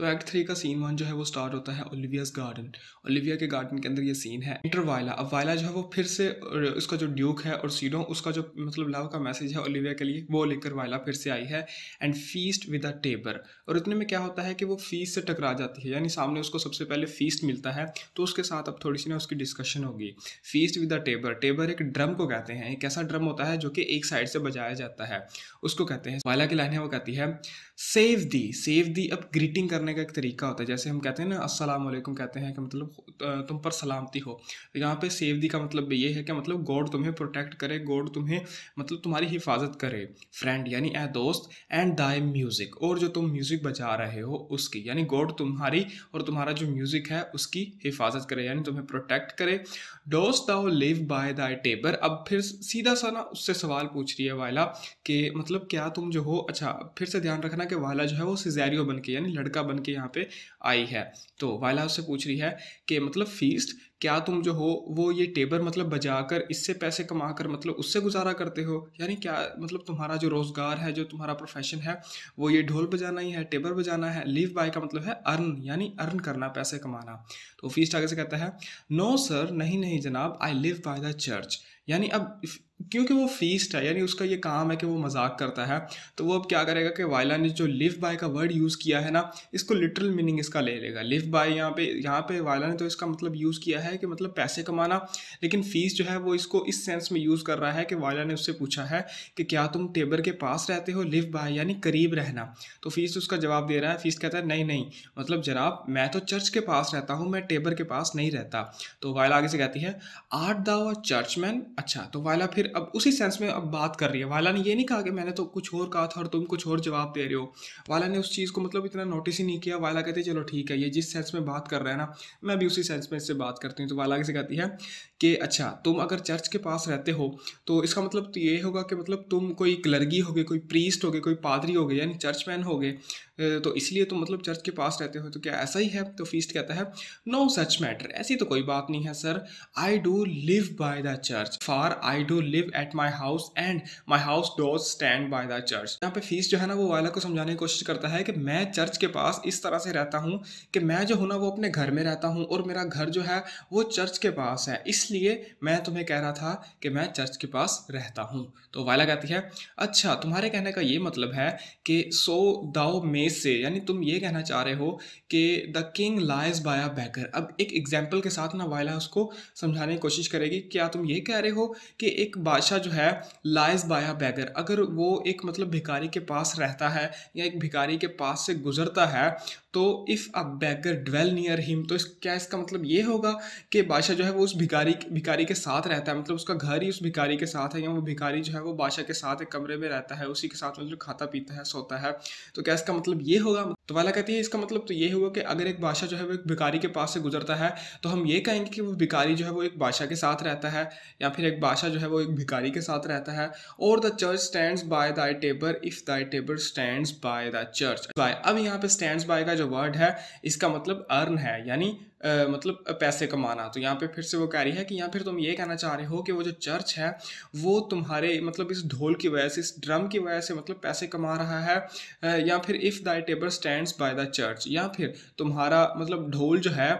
तो act three का scene one जो है वो स्टार्ट होता है ओलिवियाज गार्डन ओलिविया के गार्डन के अंदर ये सीन है इंटर वायला अब वायला जो है वो फिर से उसका जो ड्यूक है और सीडो उसका जो मतलब लव का मैसेज है ओलिविया के लिए वो लेकर वायला फिर से आई है and Feste with a tabor और इतने में क्या होता है कि वो फीस से टकरा जाती है यानी सामने उसको सबसे पहले फीस्ट मिलता है तो उसके साथ अब थोड़ी सी ना उसकी डिस्कशन होगी फीस्ट विद अ टेबर टेबर एक ड्रम को कहते हैं एक ऐसा ड्रम होता है जो कि एक साइड से बजाया जाता है उसको कहते हैं वायला की लाइन है वो कहती है सेव दी सेव दी अब ग्रीटिंग करने करने का एक तरीका होता है जैसे हम कहते हैं ना अस्सलाम वालेकुम कहते हैं कि मतलब तुम पर सलामती हो तो यहाँ पे सेवदी का मतलब ये है कि मतलब गॉड तुम्हें प्रोटेक्ट करे गॉड तुम्हें मतलब तुम्हारी हिफाजत करे फ्रेंड यानी ए दोस्त एंड दाई म्यूज़िक और जो तुम म्यूज़िक बजा रहे हो उसकी यानी गॉड तुम्हारी और तुम्हारा जो म्यूज़िक है उसकी हिफाजत करे यानी तुम्हें प्रोटेक्ट करे डोस्ट दाओ लिव बाय दाई टेबर अब फिर सीधा सा ना उससे सवाल पूछ रही है वाला कि मतलब क्या तुम जो हो अच्छा फिर से ध्यान रखना कि वाला जो है वो सिजैरियो बन के यानी लड़का बन के यहाँ पे आई है तो वाइला हाउस से पूछ रही है कि मतलब फीस क्या तुम जो हो वो ये टेबर मतलब बजा कर इससे पैसे कमा कर मतलब उससे गुजारा करते हो यानी क्या मतलब तुम्हारा जो रोज़गार है जो तुम्हारा प्रोफेशन है वो ये ढोल बजाना ही है टेबर बजाना है लिव बाय का मतलब है अर्न यानी अर्न करना पैसे कमाना तो फीस आगे से कहता है नो सर नहीं नहीं जनाब I live by the church यानी अब क्योंकि वो फीस्ट है यानी उसका ये काम है कि वो मजाक करता है तो वो अब क्या करेगा कि वायला ने जो लिव बाय का वर्ड यूज़ किया है ना इसको लिटरल मीनिंग इसका ले लेगा लिव बाय यहाँ पे यहाँ पे वायला ने तो इसका मतलब यूज़ किया है कि मतलब पैसे कमाना लेकिन फीस जो है वो इसको इस सेंस में यूज़ कर रहा है कि वायला ने उससे पूछा है कि क्या तुम टेबर के पास रहते हो लिव बाय यानी करीब रहना तो फीस उसका जवाब दे रहा है फीस कहता है नहीं नहीं मतलब जनाब मैं तो चर्च के पास रहता हूँ मैं टेबर के पास नहीं रहता तो वायला आगे से कहती है आर्ट दाओ चर्च मैन अच्छा तो वायला फिर अब उसी सेंस में अब बात कर रही है वाला ने ये नहीं कहा कि मैंने तो कुछ और कहा था और तुम कुछ और जवाब दे रहे हो वाला ने उस चीज़ को मतलब इतना नोटिस ही नहीं किया वाला कहते चलो ठीक है ये जिस सेंस में बात कर रहा है ना मैं भी उसी सेंस में इससे बात करती हूँ तो वाला से कहती है कि अच्छा तुम अगर चर्च के पास रहते हो तो इसका मतलब तो ये होगा कि मतलब तुम कोई क्लर्गी हो गए कोई प्रीस्ट हो गए कोई पादरी हो गए यानी चर्च मैन हो गए तो इसलिए तो मतलब चर्च के पास रहते हो तो क्या ऐसा ही है तो फीस्ट कहता है नो सच मैटर ऐसी तो कोई बात नहीं है sir I do live by the church for I do live at my house and my house doth stand by the church यहाँ पे फीस जो है ना वो वाला को समझाने की कोशिश करता है कि मैं चर्च के पास इस तरह से रहता हूँ कि मैं जो हूँ ना वो अपने घर में रहता हूँ और मेरा घर जो है वो चर्च के पास है इसलिए मैं तुम्हें कह रहा था कि मैं चर्च के पास रहता हूँ तो वाला कहती है अच्छा तुम्हारे कहने का ये मतलब है कि सो दाओ मे रेस से यानी तुम ये कहना चाह रहे हो कि the king lies by a beggar अब एक एग्जाम्पल के साथ ना वायला उसको समझाने की कोशिश करेगी क्या तुम ये कह रहे हो कि एक बादशाह जो है लाइज बाय अ बैकर अगर वो एक मतलब भिखारी के पास रहता है या एक भिखारी के पास से गुजरता है तो if a beggar dwell near him तो इस क्या इसका मतलब ये होगा कि बादशाह जो है वो उस भिखारी भिखारी के साथ रहता है मतलब उसका घर ही उस भिखारी के साथ है या वो भिखारी जो है वो बादशाह के साथ एक कमरे में रहता है उसी के साथ मतलब खाता पीता है सोता है तो क्या इसका मतलब मतलब ये होगा तो वाला कहती है इसका मतलब तो ये हुआ कि अगर एक बादशाह जो है वो एक भिकारी के पास से गुजरता है तो हम ये कहेंगे कि वो भिकारी जो है वो एक बादशाह के साथ रहता है या फिर एक बादशाह जो है वो एक भिकारी के साथ रहता है और the church stand by thy tabor if thy tabor stand by the church by अब यहाँ पे स्टैंड बाय का जो वर्ड है इसका मतलब अर्न है यानी आ, मतलब पैसे कमाना तो यहाँ पे फिर से वो कह रही है कि यहाँ फिर तुम ये कहना चाह रहे हो कि वो जो चर्च है वो तुम्हारे मतलब इस ढोल की वजह से इस ड्रम की वजह से मतलब पैसे कमा रहा है या फिर if thy table stand by the church या फिर तुम्हारा मतलब ढोल जो है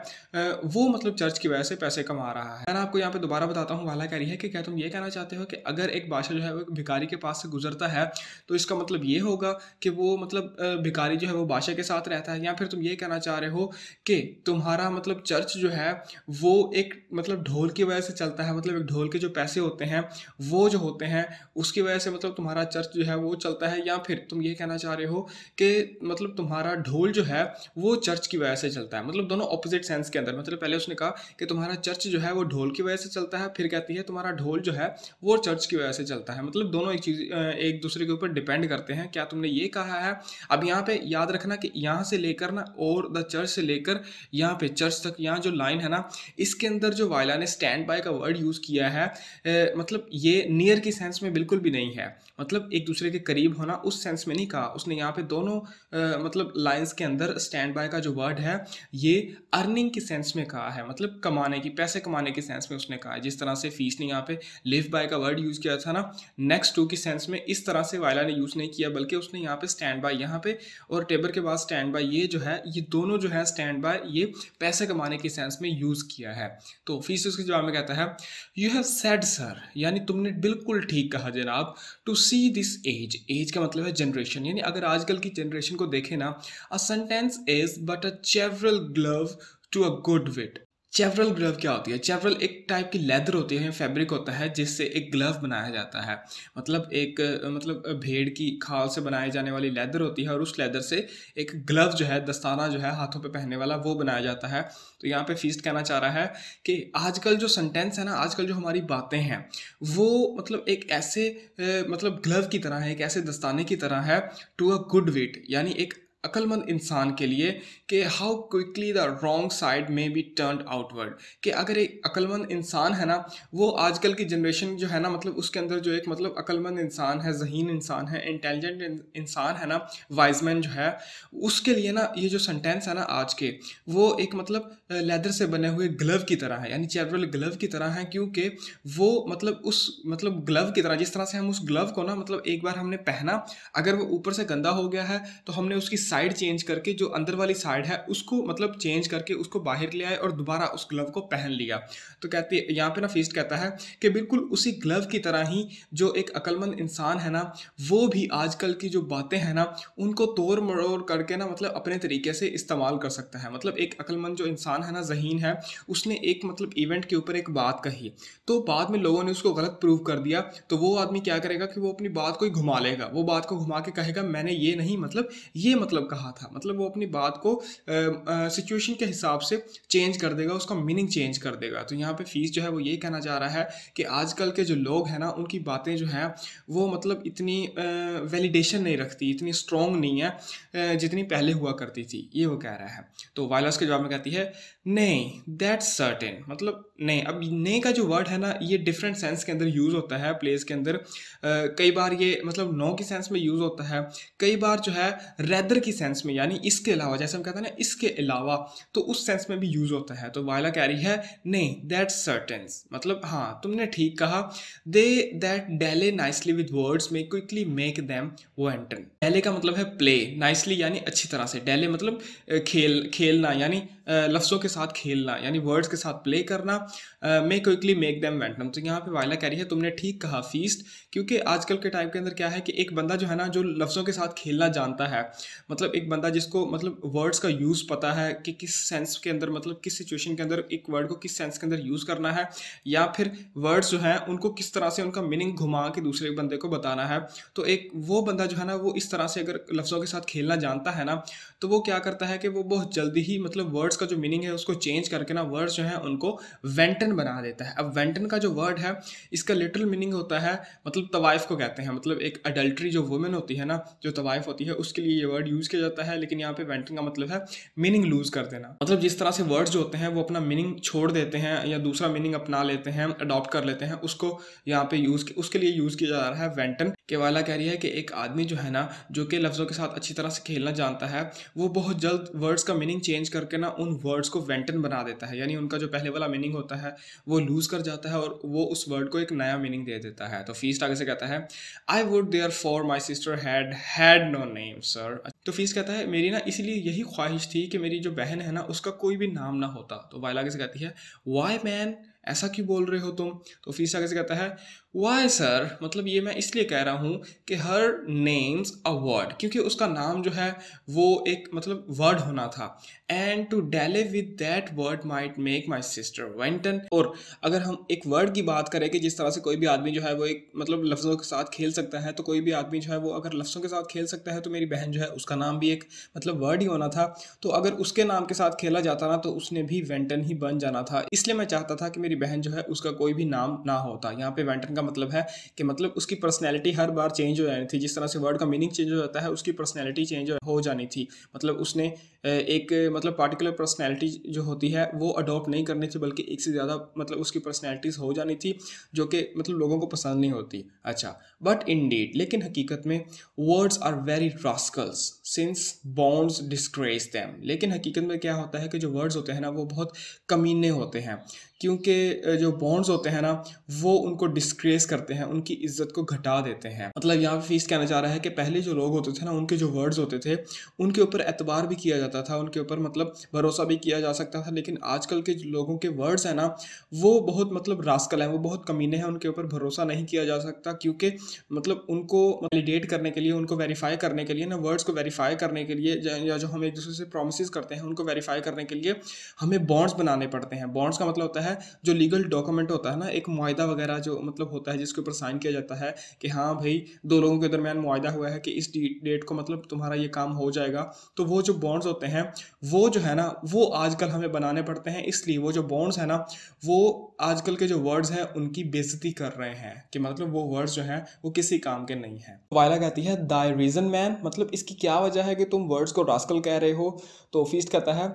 वो मतलब चर्च की वजह से पैसे कमा रहा है मैं आपको यहाँ पे दोबारा बताता हूँ वाला कह रही है कि क्या तुम ये कहना चाहते हो कि अगर एक बादशाह जो है वो भिखारी के पास से गुजरता है तो इसका मतलब ये होगा कि वो मतलब भिकारी जो है वो बादशाह के साथ रहता है या फिर तुम ये कहना चाह रहे हो कि तुम्हारा मतलब मतलब चर्च जो है वो एक मतलब ढोल की वजह से चलता है मतलब एक ढोल के जो पैसे होते हैं वो जो होते हैं उसकी वजह से मतलब तुम्हारा चर्च जो है वो चलता है या फिर तुम ये कहना चाह रहे हो कि मतलब तुम्हारा ढोल जो है वो चर्च की वजह से चलता है मतलब दोनों अपोजिट सेंस के अंदर मतलब पहले उसने कहा कि तुम्हारा चर्च जो है वो ढोल की वजह से चलता है फिर कहती है तुम्हारा ढोल जो है वो चर्च की वजह से चलता है मतलब दोनों एक चीज़ एक दूसरे के ऊपर डिपेंड करते हैं क्या तुमने ये कहा है अब यहाँ पे याद रखना कि यहाँ से लेकर ना और द चर्च से लेकर यहाँ पे चर्च तक यहाँ जो लाइन है ना इसके अंदर जो वायला ने स्टैंड बाय का वर्ड यूज़ किया है ए, मतलब ये नियर की सेंस में बिल्कुल भी नहीं है मतलब एक दूसरे के करीब होना उस सेंस में नहीं कहा उसने यहाँ पे दोनों ए, मतलब लाइंस के अंदर स्टैंड बाय का जो वर्ड है ये अर्निंग के सेंस में कहा है मतलब कमाने की पैसे कमाने के सेंस में उसने कहा है जिस तरह से फीस ने यहाँ पे लिव बाय का वर्ड यूज़ किया था ना नेक्स्ट टू की सेंस में इस तरह से वायला ने यूज़ नहीं किया बल्कि उसने यहाँ पे स्टैंड बाय यहाँ पे और टेबर के बाद स्टैंड बाय ये जो है ये दोनों जो है स्टैंड बाय ये पैसे कमाने के सेंस में यूज़ किया है तो फीसियस के जवाब में कहता है यू हैव सेड सर यानी तुमने बिल्कुल ठीक कहा जनाब to see this age age का मतलब है जनरेशन यानी अगर आजकल की जनरेशन को देखें ना a sentence is but a cheveril glove to a good wit cheveril glove क्या होती है चेवरल एक टाइप की लेदर होती है फैब्रिक होता है जिससे एक ग्लव बनाया जाता है मतलब एक मतलब भेड़ की खाल से बनाई जाने वाली लेदर होती है और उस लेदर से एक ग्लव जो है दस्ताना जो है हाथों पे पहनने वाला वो बनाया जाता है तो यहाँ पे फीस्ट कहना चाह रहा है कि आजकल जो सेंटेंस है ना आजकल जो हमारी बातें हैं वो मतलब एक ऐसे मतलब ग्लव की तरह है एक ऐसे दस्ताने की तरह है टू अ गुड वेट यानी एक अक्लमंद इंसान के लिए कि how quickly the wrong side may be turn outward कि अगर एक अक्लमंद इंसान है ना वो आजकल की जनरेशन जो है ना मतलब उसके अंदर जो एक मतलब अक्लमंद इंसान है जहीन इंसान है इंटेलिजेंट इंसान है ना वाइजमैन जो है उसके लिए ना ये जो सेंटेंस है ना आज के वो एक मतलब लेदर से बने हुए ग्लव की तरह है यानी चैरल ग्लव की तरह है क्योंकि वो मतलब उस मतलब ग्लव की तरह जिस तरह से हम उस ग्लव को ना मतलब एक बार हमने पहना अगर वो ऊपर से गंदा हो गया है तो हमने उसकी साइड चेंज करके जो अंदर वाली साइड है उसको मतलब चेंज करके उसको बाहर ले आए और दोबारा उस ग्लव को पहन लिया तो कहती है यहाँ पे ना फीस कहता है कि बिल्कुल उसी ग्लव की तरह ही जो एक अकलमंद इंसान है ना वो भी आजकल की जो बातें हैं ना उनको तोड़ मरोड़ करके ना मतलब अपने तरीके से इस्तेमाल कर सकता है मतलब एक अकलमंद जो इंसान है ना जहीन है उसने एक मतलब इवेंट के ऊपर एक बात कही तो बाद में लोगों ने उसको गलत प्रूव कर दिया तो वो आदमी क्या करेगा कि वो अपनी बात को ही घुमा लेगा वो बात को घुमा के कहेगा मैंने ये नहीं मतलब ये मतलब मतलब कहा था मतलब वो अपनी बात को सिचुएशन के हिसाब से चेंज कर देगा उसका मीनिंग चेंज कर देगा तो यहाँ पे फीस जो है वो ये कहना चाह रहा है कि आजकल के जो लोग हैं ना उनकी बातें जो हैं वो मतलब इतनी वैलिडेशन नहीं रखती इतनी स्ट्रॉन्ग नहीं है जितनी पहले हुआ करती थी ये वो कह रहा है तो वायलस के जवाब में कहती है नहीं दैट सर्टेन मतलब नहीं अब नए का जो वर्ड है ना ये डिफरेंट सेंस के अंदर यूज़ होता है प्लेस के अंदर कई बार ये मतलब नो की सेंस में यूज़ होता है कई बार जो है रेदर की सेंस में यानी इसके अलावा जैसे हम कहते हैं ना इसके अलावा तो उस सेंस में भी यूज़ होता है तो वायला कह रही है नहीं दैट सर्टेन मतलब हाँ तुमने ठीक कहा they that dally nicely with words may quickly make them wanton डेले का मतलब है प्ले नाइसली यानी अच्छी तरह से डेले मतलब खेल खेलना यानी लफ्ज़ों के साथ खेलना यानी वर्ड्स के साथ प्ले करना may quickly make them wanton तो यहाँ पे वायला कह रही है तुमने ठीक कहा फीस्ट क्योंकि आजकल के टाइम के अंदर क्या है कि एक बंदा जो है ना जो लफ्ज़ों के साथ खेलना जानता है मतलब एक बंदा जिसको मतलब वर्ड्स का यूज़ पता है कि किस सेंस के अंदर मतलब किस सिचुएशन के अंदर एक वर्ड को किस सेंस के अंदर यूज़ करना है या फिर वर्ड्स जो हैं उनको किस तरह से उनका मीनिंग घुमा के दूसरे बंदे को बताना है तो एक वो बंदा जो है ना वो इस तरह से अगर लफ्ज़ों के साथ खेलना जानता है ना तो वो क्या करता है कि वो बहुत जल्दी ही मतलब वर्ड्स का जो मीनिंग है उसको चेंज करके ना वर्ड्स जो है उनको वेंटन बना देता है अब वेंटन का जो वर्ड है इसका लिटरल मीनिंग होता है मतलब तवाइफ को कहते हैं मतलब एक अडल्ट्री जो वुमेन होती है ना जो तवाइफ होती है उसके लिए ये वर्ड यूज़ किया जाता है लेकिन यहाँ पे वेंटन का मतलब है मीनिंग लूज़ कर देना मतलब जिस तरह से वर्ड्स जो होते हैं वो अपना मीनिंग छोड़ देते हैं या दूसरा मीनिंग अपना लेते हैं अडॉप्ट कर लेते हैं उसको यहाँ पे यूज़ उसके लिए यूज़ किया जा रहा है वेंटन केवाला कह रही है कि एक आदमी जो है ना जो कि लफ्ज़ों के साथ अच्छी तरह से खेलना जानता है वो बहुत जल्द वर्ड्स का मीनिंग चेंज करके ना उन वर्ड्स को वेंटन बना देता है यानी उनका जो पहले वाला मीनिंग होता है वो लूज़ कर जाता है और वो उस वर्ड को एक नया मीनिंग दे देता है तो फीस आगे से कहता है I would therefore my sister had had no name sir तो फीस कहता है मेरी ना इसीलिए यही ख्वाहिश थी कि मेरी जो बहन है ना उसका कोई भी नाम ना होता तो वायला आगे से कहती है वाई मैन ऐसा क्यों बोल रहे हो तुम तो फीस आगे से कहता है वाई सर मतलब ये मैं इसलिए कह रहा हूँ कि हर नेम्स अ वर्ड क्योंकि उसका नाम जो है वो एक मतलब वर्ड होना था and to dally with that word might make my sister wanton और अगर हम एक वर्ड की बात करें कि जिस तरह से कोई भी आदमी जो है वो एक मतलब लफ्ज़ों के साथ खेल सकता है तो कोई भी आदमी जो है वो अगर लफ्ज़ों के साथ खेल सकता है तो मेरी बहन जो है उसका नाम भी एक मतलब वर्ड ही होना था तो अगर उसके नाम के साथ खेला जाता ना तो उसने भी वेंटन ही बन जाना था इसलिए मैं चाहता था कि मेरी बहन जो है उसका कोई भी नाम ना होता यहाँ पे वेंटन का का मतलब है कि मतलब उसकी पर्सनैलिटी हर बार चेंज हो जानी थी जिस तरह से वर्ड का मीनिंग चेंज हो जाता है उसकी पर्सनैलिटी चेंज हो जानी थी मतलब उसने एक मतलब पार्टिकुलर पर्सनैलिटी जो होती है वो अडोप्ट नहीं करनी थी बल्कि एक से ज़्यादा मतलब उसकी पर्सनैलिटीज़ हो जानी थी जो कि मतलब लोगों को पसंद नहीं होती अच्छा बट इन लेकिन हकीकत में words are very rascals since bonds disgraced them लेकिन हकीकत में क्या होता है कि जो वर्ड्स होते हैं ना वो बहुत कमीने होते हैं क्योंकि जो बॉन्ड्स होते हैं ना वो उनको डिस्क्रेस करते हैं उनकी इज्जत को घटा देते हैं मतलब यहाँ पे फीस कहना चाह रहा है कि पहले जो लोग होते थे ना उनके जो वर्ड्स होते थे उनके ऊपर एतबार भी किया जाता था उनके ऊपर मतलब भरोसा भी किया जा सकता था लेकिन आजकल के लोगों के वर्ड्स हैं ना वो बहुत मतलब रास्कल हैं वो बहुत कमीने हैं उनके ऊपर भरोसा नहीं किया जा सकता क्योंकि मतलब उनको वैलिडेट करने के लिए उनको वेरीफाई करने के लिए ना वर्ड्स को वेरीफाई करने के लिए या जो हम एक दूसरे से प्रोमिस करते हैं उनको वेरीफाई करने के लिए हमें बॉन्ड्स बनाने पड़ते हैं बॉन्ड्स का मतलब होता है है जो लीगल डॉक्यूमेंट होता है ना एक मुआदा वगैरह जो मतलब होता है जिसके ऊपर साइन किया जाता है कि हाँ भाई दो लोगों के दरमियान मुआदा हुआ है कि इस डेट को मतलब तुम्हारा ये काम हो जाएगा तो वो जो बॉन्ड्स होते हैं वो जो है ना वो आजकल हमें बनाने पड़ते हैं इसलिए वो जो बॉन्ड्स हैं ना वो आजकल के जो वर्ड्स हैं उनकी बेजती कर रहे हैं कि मतलब वो वर्ड्स जो हैं वो किसी काम के नहीं हैं वायला कहती है दाई रीज़न मैन मतलब इसकी क्या वजह है कि तुम वर्ड्स को रास्कल कह रहे हो तो फीस कहता है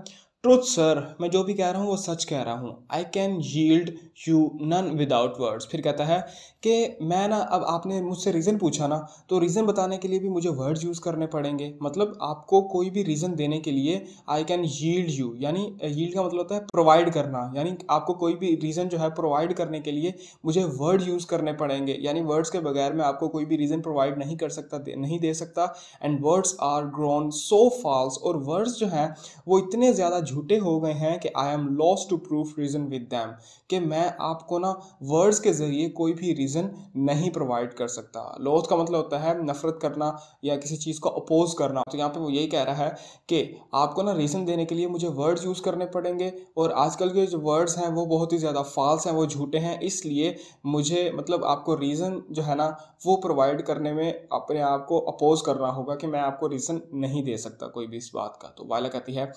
ट्रुथ सर मैं जो भी कह रहा हूँ वो सच कह रहा हूँ I can yield you none without words फिर कहता है कि मैं ना अब आपने मुझसे रीज़न पूछा ना तो रीज़न बताने के लिए भी मुझे वर्ड्स यूज़ करने पड़ेंगे मतलब आपको कोई भी रीज़न देने के लिए आई कैन यील्ड यू यानी यील्ड का मतलब होता है प्रोवाइड करना यानी आपको कोई भी रीज़न जो है प्रोवाइड करने के लिए मुझे वर्ड यूज़ करने पड़ेंगे यानी वर्ड्स के बगैर मैं आपको कोई भी रीज़न प्रोवाइड नहीं कर सकता दे, नहीं दे सकता and words are grown so false और वर्ड्स जो हैं वो इतने ज़्यादा झूठे हो गए हैं कि I am loath to prove reason with them कि मैं आपको ना वर्ड्स के ज़रिए कोई भी रीज़न रीज़न नहीं प्रोवाइड कर सकता लोथ का मतलब होता है नफरत करना या किसी चीज़ को अपोज करना तो यहाँ पे वो यही कह रहा है कि आपको ना रीज़न देने के लिए मुझे वर्ड्स यूज़ करने पड़ेंगे और आजकल के जो वर्ड्स हैं वो बहुत ही ज़्यादा फॉल्स हैं वो झूठे हैं इसलिए मुझे मतलब आपको रीज़न जो है ना वो प्रोवाइड करने में अपने आप को अपोज करना होगा कि मैं आपको रीज़न नहीं दे सकता कोई भी इस बात का तो वाला कहती है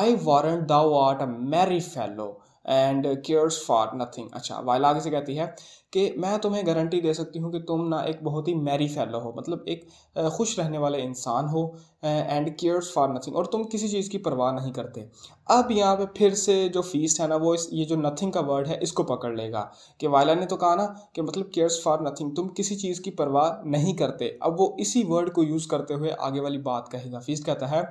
I warrant thou art a merry fellow and cares for nothing अच्छा वाइला आगे से कहती है कि मैं तुम्हें गारंटी दे सकती हूँ कि तुम ना एक बहुत ही मैरी फैलो हो मतलब एक खुश रहने वाले इंसान हो एंड केयर्स फॉर नथिंग और तुम किसी चीज़ की परवाह नहीं करते अब यहाँ पे फिर से जो फीस है ना वो इस ये जो नथिंग का वर्ड है इसको पकड़ लेगा कि वायला ने तो कहा ना कि मतलब केयर्स फॉर नथिंग तुम किसी चीज़ की परवाह नहीं करते अब वो इसी वर्ड को यूज़ करते हुए आगे वाली बात कहेगा फीस कहता है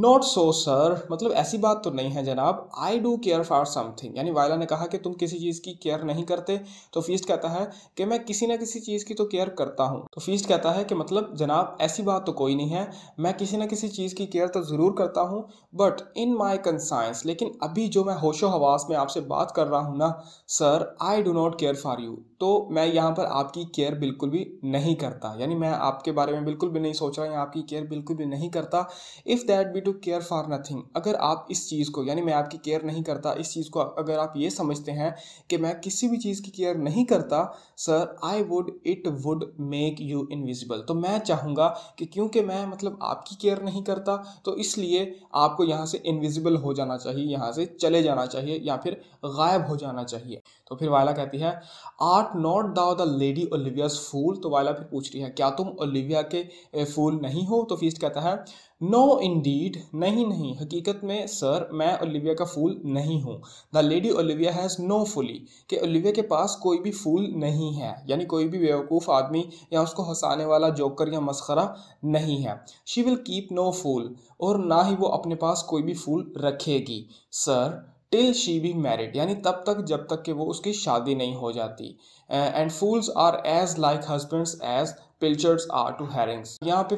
नॉट सो सर मतलब ऐसी बात तो नहीं है जनाब I do care for something यानी वायला ने कहा कि तुम किसी चीज़ की केयर नहीं करते तो फीस्ट कहता है कि मैं किसी ना किसी चीज़ की तो केयर करता हूँ तो फीस्ट कहता है कि मतलब जनाब ऐसी बात तो कोई नहीं है मैं किसी ना किसी चीज़ की केयर तो ज़रूर करता हूँ बट इन माई कंसाइंस लेकिन अभी जो मैं होशो हवास में आपसे बात कर रहा हूँ ना sir I do not care for you तो मैं यहाँ पर आपकी केयर बिल्कुल भी नहीं करता यानी मैं आपके बारे में बिल्कुल भी नहीं सोच रहा या आपकी केयर बिल्कुल भी नहीं करता if that be to care for nothing अगर आप इस चीज़ को यानी मैं आपकी केयर नहीं करता इस चीज़ को अगर आप ये समझते हैं कि मैं किसी भी चीज़ की केयर नहीं करता sir I would it would make you invisible तो मैं चाहूँगा कि क्योंकि मैं मतलब आपकी केयर नहीं करता तो इसलिए आपको यहाँ से इनविजिबल हो जाना चाहिए यहाँ से चले जाना चाहिए या फिर गायब हो जाना चाहिए तो फिर वायला कहती है art not thou the lady Olivia's fool तो वायला फिर पूछ रही है क्या तुम ओलिविया के फूल नहीं हो तो फीस कहता है नो इन डीड नहीं नहीं हकीकत में सर मैं ओलिविया का फूल नहीं हूँ the lady Olivia has no folly कि ओलिविया के पास कोई भी फूल नहीं है यानी कोई भी बेवकूफ़ आदमी या उसको हंसाने वाला जोकर या मस्खरा नहीं है she will keep no fool और ना ही वो अपने पास कोई भी फूल रखेगी sir till she be married यानी तब तक जब तक कि वो उसकी शादी नहीं हो जाती and fools are as like husbands as pilchards are to herrings यहाँ पे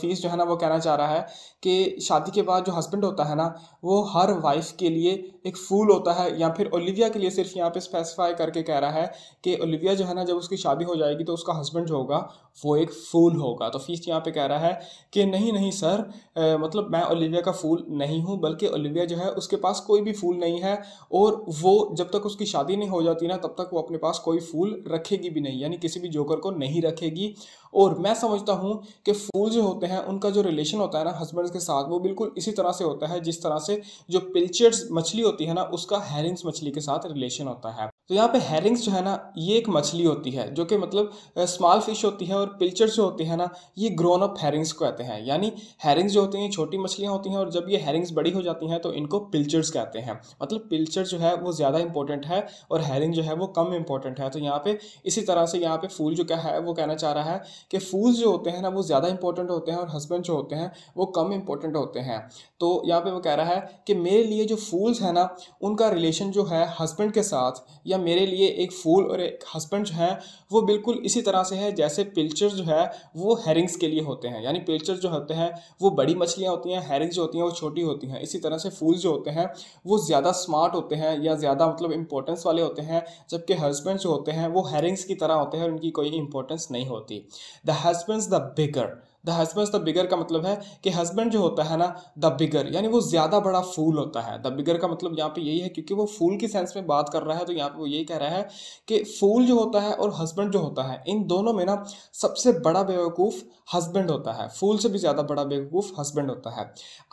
फीस जो है ना वो कहना चाह रहा है कि शादी के बाद जो हस्बैंड होता है ना वो हर वाइफ के लिए एक फूल होता है या फिर ओलिविया के लिए सिर्फ यहाँ पे स्पेसिफाई करके कह रहा है कि ओलिविया जो है ना जब उसकी शादी हो जाएगी तो उसका हस्बैंड जो होगा वो एक फूल होगा तो फीस यहाँ पे कह रहा है कि नहीं नहीं सर ए, मतलब मैं ओलिविया का फूल नहीं हूँ बल्कि ओलिविया जो है उसके पास कोई भी फूल नहीं है और वो जब तक उसकी शादी नहीं हो जाती ना तब तक वो अपने पास कोई फूल रखेगी भी नहीं यानी किसी भी जोकर को नहीं रखेगी और मैं समझता हूँ कि फूल जो होते हैं उनका जो रिलेशन होता है ना हस्बैंड के साथ वो बिल्कुल इसी तरह से होता है जिस तरह से जो पिल्चर्स मछली होती है ना उसका हेरिंग्स मछली के साथ रिलेशन होता है तो यहाँ पे हेरिंग्स जो है ना ये एक मछली होती है जो कि मतलब स्मॉल फिश होती है और पिल्चर्स जो होती है ना ये ग्रोन अप हेरिंग्स को कहते हैं यानी हेरिंग्स जो होती हैं छोटी मछलियाँ होती हैं और जब ये हेरिंग्स बड़ी हो जाती हैं तो इनको पिल्चर्स कहते हैं मतलब पिल्चर जो है वो ज़्यादा इंपॉर्टेंट है और हेरिंग जो है वो कम इंपॉर्टेंट है तो यहाँ पे इसी तरह से यहाँ पे फूल जो क्या है वो कहना चाह रहा है कि फूल्स जो होते हैं ना वो ज़्यादा इंपॉर्टेंट होते हैं और हस्बैंड जो होते हैं वो कम इंपॉर्टेंट होते हैं तो यहाँ पे वो कह रहा है कि मेरे लिए जो फूल्स हैं ना उनका रिलेशन जो है हस्बैंड के साथ या मेरे लिए एक फूल और एक हस्बैंड जो है वो बिल्कुल इसी तरह से है जैसे पिल्चर जो है वो हेरिंग्स के लिए होते हैं यानी पिल्चर जो होते हैं वो बड़ी मछलियाँ होती हैं हेरिंग्स जो होती हैं वो छोटी होती हैं इसी तरह से फूल जो होते हैं वो ज़्यादा स्मार्ट होते हैं या ज़्यादा मतलब इंपॉर्टेंस वाले होते हैं जबकि हस्बैंड जो होते हैं वो हेरिंग्स की तरह होते हैं उनकी कोई इंपॉर्टेंस नहीं होती the husband the bigger the husband the bigger का मतलब है कि हस्बैंड जो होता है ना द बिगर यानी वो ज़्यादा बड़ा फूल होता है द बिगर का मतलब यहाँ पे यही है क्योंकि वो फूल की सेंस में बात कर रहा है तो यहाँ पे वो यही कह रहा है कि फूल जो होता है और हस्बैंड जो होता है इन दोनों में ना सबसे बड़ा बेवकूफ़ हस्बैंड होता है फूल से भी ज़्यादा बड़ा बेवकूफ़ हस्बैंड होता है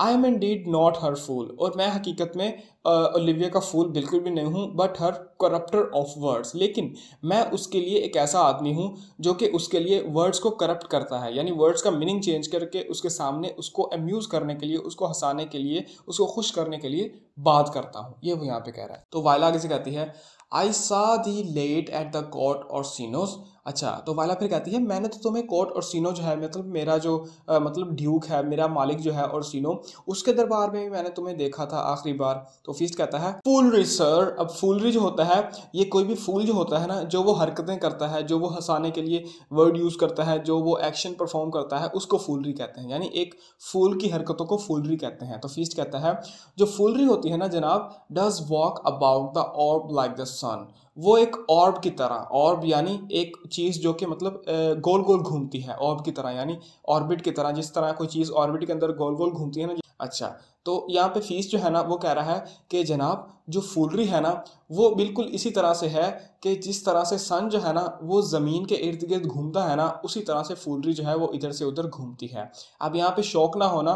I am indeed not her fool और मैं हकीकत में ओलिविया का फूल बिल्कुल भी नहीं हूँ but her corrupter of words लेकिन मैं उसके लिए एक ऐसा आदमी हूँ जो कि उसके लिए वर्ड्स को करप्ट करता है यानी वर्ड्स का मीनिंग चेंज करके उसके सामने उसको अम्यूज़ करने के लिए उसको हंसाने के लिए उसको खुश करने के लिए बात करता हूँ ये वो यहाँ पे कह रहा है तो वायला आगे कहती है I saw thee late at the Count Orsino's अच्छा तो वाला फिर कहती है मैंने तो तुम्हें कोर्ट और सीनो जो है मतलब मेरा जो आ, मतलब ड्यूक है मेरा मालिक जो है और सीनो उसके दरबार में भी मैंने तुम्हें देखा था आखिरी बार तो फीस कहता है फूलरी सर अब फूलरी जो होता है ये कोई भी फूल जो होता है ना जो वो हरकतें करता है जो वो हंसाने के लिए वर्ड यूज़ करता है जो वो एक्शन परफॉर्म करता है उसको फूलरी कहते हैं यानी एक फूल की हरकतों को फूलरी कहते हैं तो फीस कहता है जो फूलरी होती है ना जनाब doth walk about the orb like the sun वो एक ऑर्ब की तरह ऑर्ब यानी एक चीज़ जो कि मतलब गोल गोल घूमती है ऑर्ब की तरह यानी ऑर्बिट की तरह जिस तरह कोई चीज़ ऑर्बिट के अंदर गोल गोल घूमती है ना अच्छा तो यहाँ पे फीस जो है ना वो कह रहा है कि जनाब जो फूलरी है ना वो बिल्कुल इसी तरह से है कि जिस तरह से सन जो है ना वो ज़मीन के इर्द गिर्द घूमता है ना उसी तरह से फूलरी जो है वो इधर से उधर घूमती है अब यहाँ पे शौक ना होना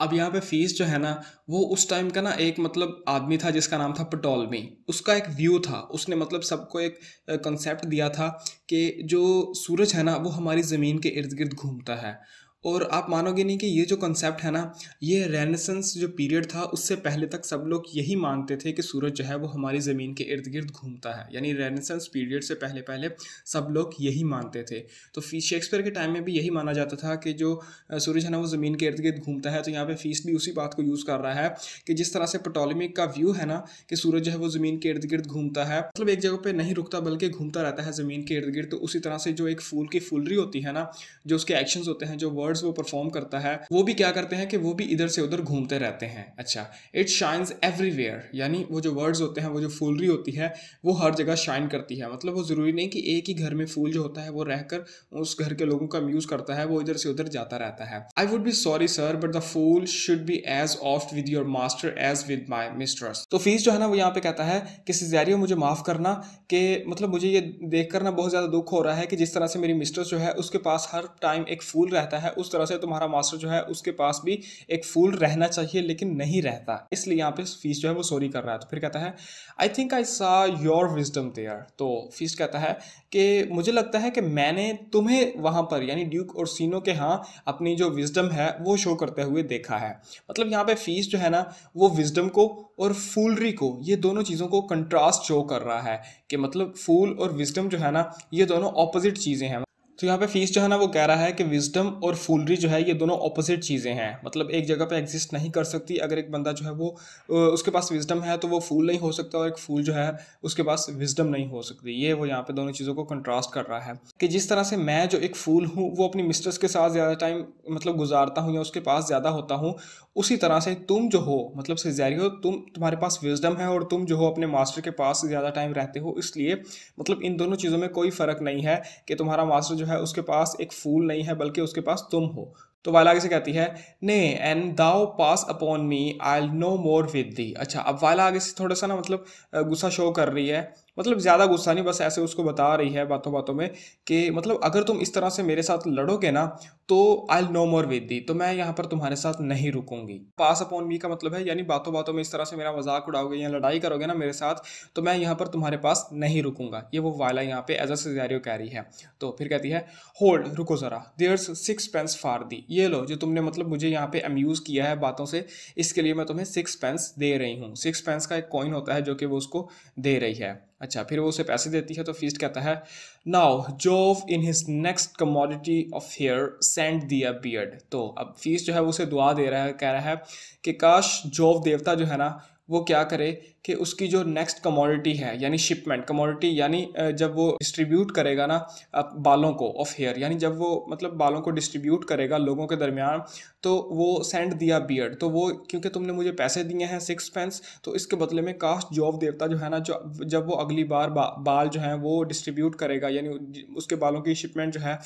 अब यहाँ पे फीस जो है ना वो उस टाइम का ना एक मतलब आदमी था जिसका नाम था पटोलमी उसका एक व्यू था उसने मतलब सबको एक कंसेप्ट दिया था कि जो सूरज है ना वो हमारी ज़मीन के इर्द गिर्द घूमता है और आप मानोगे नहीं कि ये जो कॉन्सेप्ट है ना ये रेनेसेंस जो पीरियड था उससे पहले तक सब लोग यही मानते थे कि सूरज जो है वो हमारी ज़मीन के इर्द गिर्द घूमता है यानी रेनेसेंस पीरियड से पहले पहले सब लोग यही मानते थे तो फी शेक्सपियर के टाइम में भी यही माना जाता था कि जो सूरज है ना वो ज़मीन के इर्द गिर्द घूमता है तो यहाँ पर फीस भी उसी बात को यूज़ कर रहा है कि जिस तरह से पटोलमिक का व्यू है ना कि सूरज जो है वो ज़मीन के इर्द गिर्द घूमता है मतलब एक जगह पर नहीं रुकता बल्कि घूमता रहता है ज़मीन के इर्द गिर्द तो उसी तरह से जो एक फूल की फूलरी होती है ना जो उसके एक्शन होते हैं जो वर्ड वर्ड्स वो परफॉर्म करता है वो भी क्या करते हैं कि वो भी इधर से उधर घूमते रहते हैं अच्छा इट शाइन्स एवरीवेयर यानी वो जो वर्ड्स होते हैं वो जो फूलरी होती है वो हर जगह शाइन करती है मतलब वो ज़रूरी नहीं कि एक ही घर में फूल जो होता है वो रहकर उस घर के लोगों का यूज़ करता है वो इधर से उधर जाता रहता है I would be sorry sir but the fool should be as oft with your master as with my mistress तो फीस जो है ना वो यहाँ पे कहता है कि सिजारियो मुझे माफ़ करना कि मतलब मुझे ये देख कर ना बहुत ज़्यादा दुख हो रहा है कि जिस तरह से मेरी मिस्ट्रेस जो है उसके पास हर टाइम एक फूल रहता है उस तरह से तुम्हारा मास्टर जो है उसके पास भी एक फूल रहना चाहिए लेकिन नहीं रहता इसलिए यहाँ पे फीस जो है वो सॉरी कर रहा है तो फिर कहता है आई think I saw your wisdom there तो फीस कहता है कि मुझे लगता है कि मैंने तुम्हें वहाँ पर यानी ड्यूक और सीनो के यहाँ अपनी जो विजडम है वो शो करते हुए देखा है मतलब यहाँ पे फीस जो है ना वो विजडम को और फूलरी को ये दोनों चीज़ों को कंट्रास्ट शो कर रहा है कि मतलब फूल और विजडम जो है ना ये दोनों ऑपोजिट चीज़ें हैं तो यहाँ पे फीस जो है ना वो कह रहा है कि विजडम और फूलरी जो है ये दोनों ऑपोजिट चीज़ें हैं मतलब एक जगह पे एग्जिस्ट नहीं कर सकती अगर एक बंदा जो है वो उसके पास विजडम है तो वो फूल नहीं हो सकता और एक फूल जो है उसके पास विजडम नहीं हो सकती ये वो यहाँ पे दोनों चीज़ों को कंट्रास्ट कर रहा है कि जिस तरह से मैं जो एक फूल हूँ वो अपनी मिस्टर्स के साथ ज़्यादा टाइम मतलब गुजारता हूँ या उसके पास ज़्यादा होता हूँ उसी तरह से तुम जो हो मतलब से हो तुम तुम्हारे पास विजडम है और तुम जो हो अपने मास्टर के पास ज़्यादा टाइम रहते हो इसलिए मतलब इन दोनों चीज़ों में कोई फ़र्क नहीं है कि तुम्हारा मास्टर जो है उसके पास एक फूल नहीं है बल्कि उसके पास तुम हो तो वायला आगे से कहती है nay and thou pass upon me I'll no more with thee अच्छा अब वायला आगे से थोड़ा सा ना मतलब गुस्सा शो कर रही है मतलब ज़्यादा गुस्सा नहीं बस ऐसे उसको बता रही है बातों बातों में कि मतलब अगर तुम इस तरह से मेरे साथ लड़ोगे ना तो I'll no more with thee तो मैं यहाँ पर तुम्हारे साथ नहीं रुकूंगी पास अपॉन मी का मतलब है यानी बातों बातों में इस तरह से मेरा मजाक उड़ाओगे या लड़ाई करोगे ना मेरे साथ तो मैं यहाँ पर तुम्हारे पास नहीं रुकूंगा ये वो वाला यहाँ पे एज अ सिजारियो कह रही है तो फिर कहती है होल्ड रुको ज़रा there's sixpence for thee ये लो जो तुमने मतलब मुझे यहाँ पे अम्यूज़ किया है बातों से इसके लिए मैं तुम्हें सिक्स पेंस दे रही हूँ सिक्स पेंस का एक कॉइन होता है जो कि वो उसको दे रही है अच्छा फिर वो उसे पैसे देती है तो फीस कहता है now Jove in his next commodity of hair send thee beard तो अब फीस जो है वो उसे दुआ दे रहा है कह रहा है कि काश जोव देवता जो है ना वो क्या करे कि उसकी जो नेक्स्ट कमोडिटी है यानी शिपमेंट कमोडिटी यानी जब वो डिस्ट्रीब्यूट करेगा ना बालों को ऑफ हेयर यानी जब वो मतलब बालों को डिस्ट्रीब्यूट करेगा लोगों के दरमियान तो वो सेंड दिया बियड तो वो क्योंकि तुमने मुझे पैसे दिए हैं सिक्स पेंस तो इसके बदले में कास्ट जॉब देवता जो है ना जो जब वो अगली बार बा, बाल जो है वो डिस्ट्रीब्यूट करेगा यानी उसके बालों की शिपमेंट जो है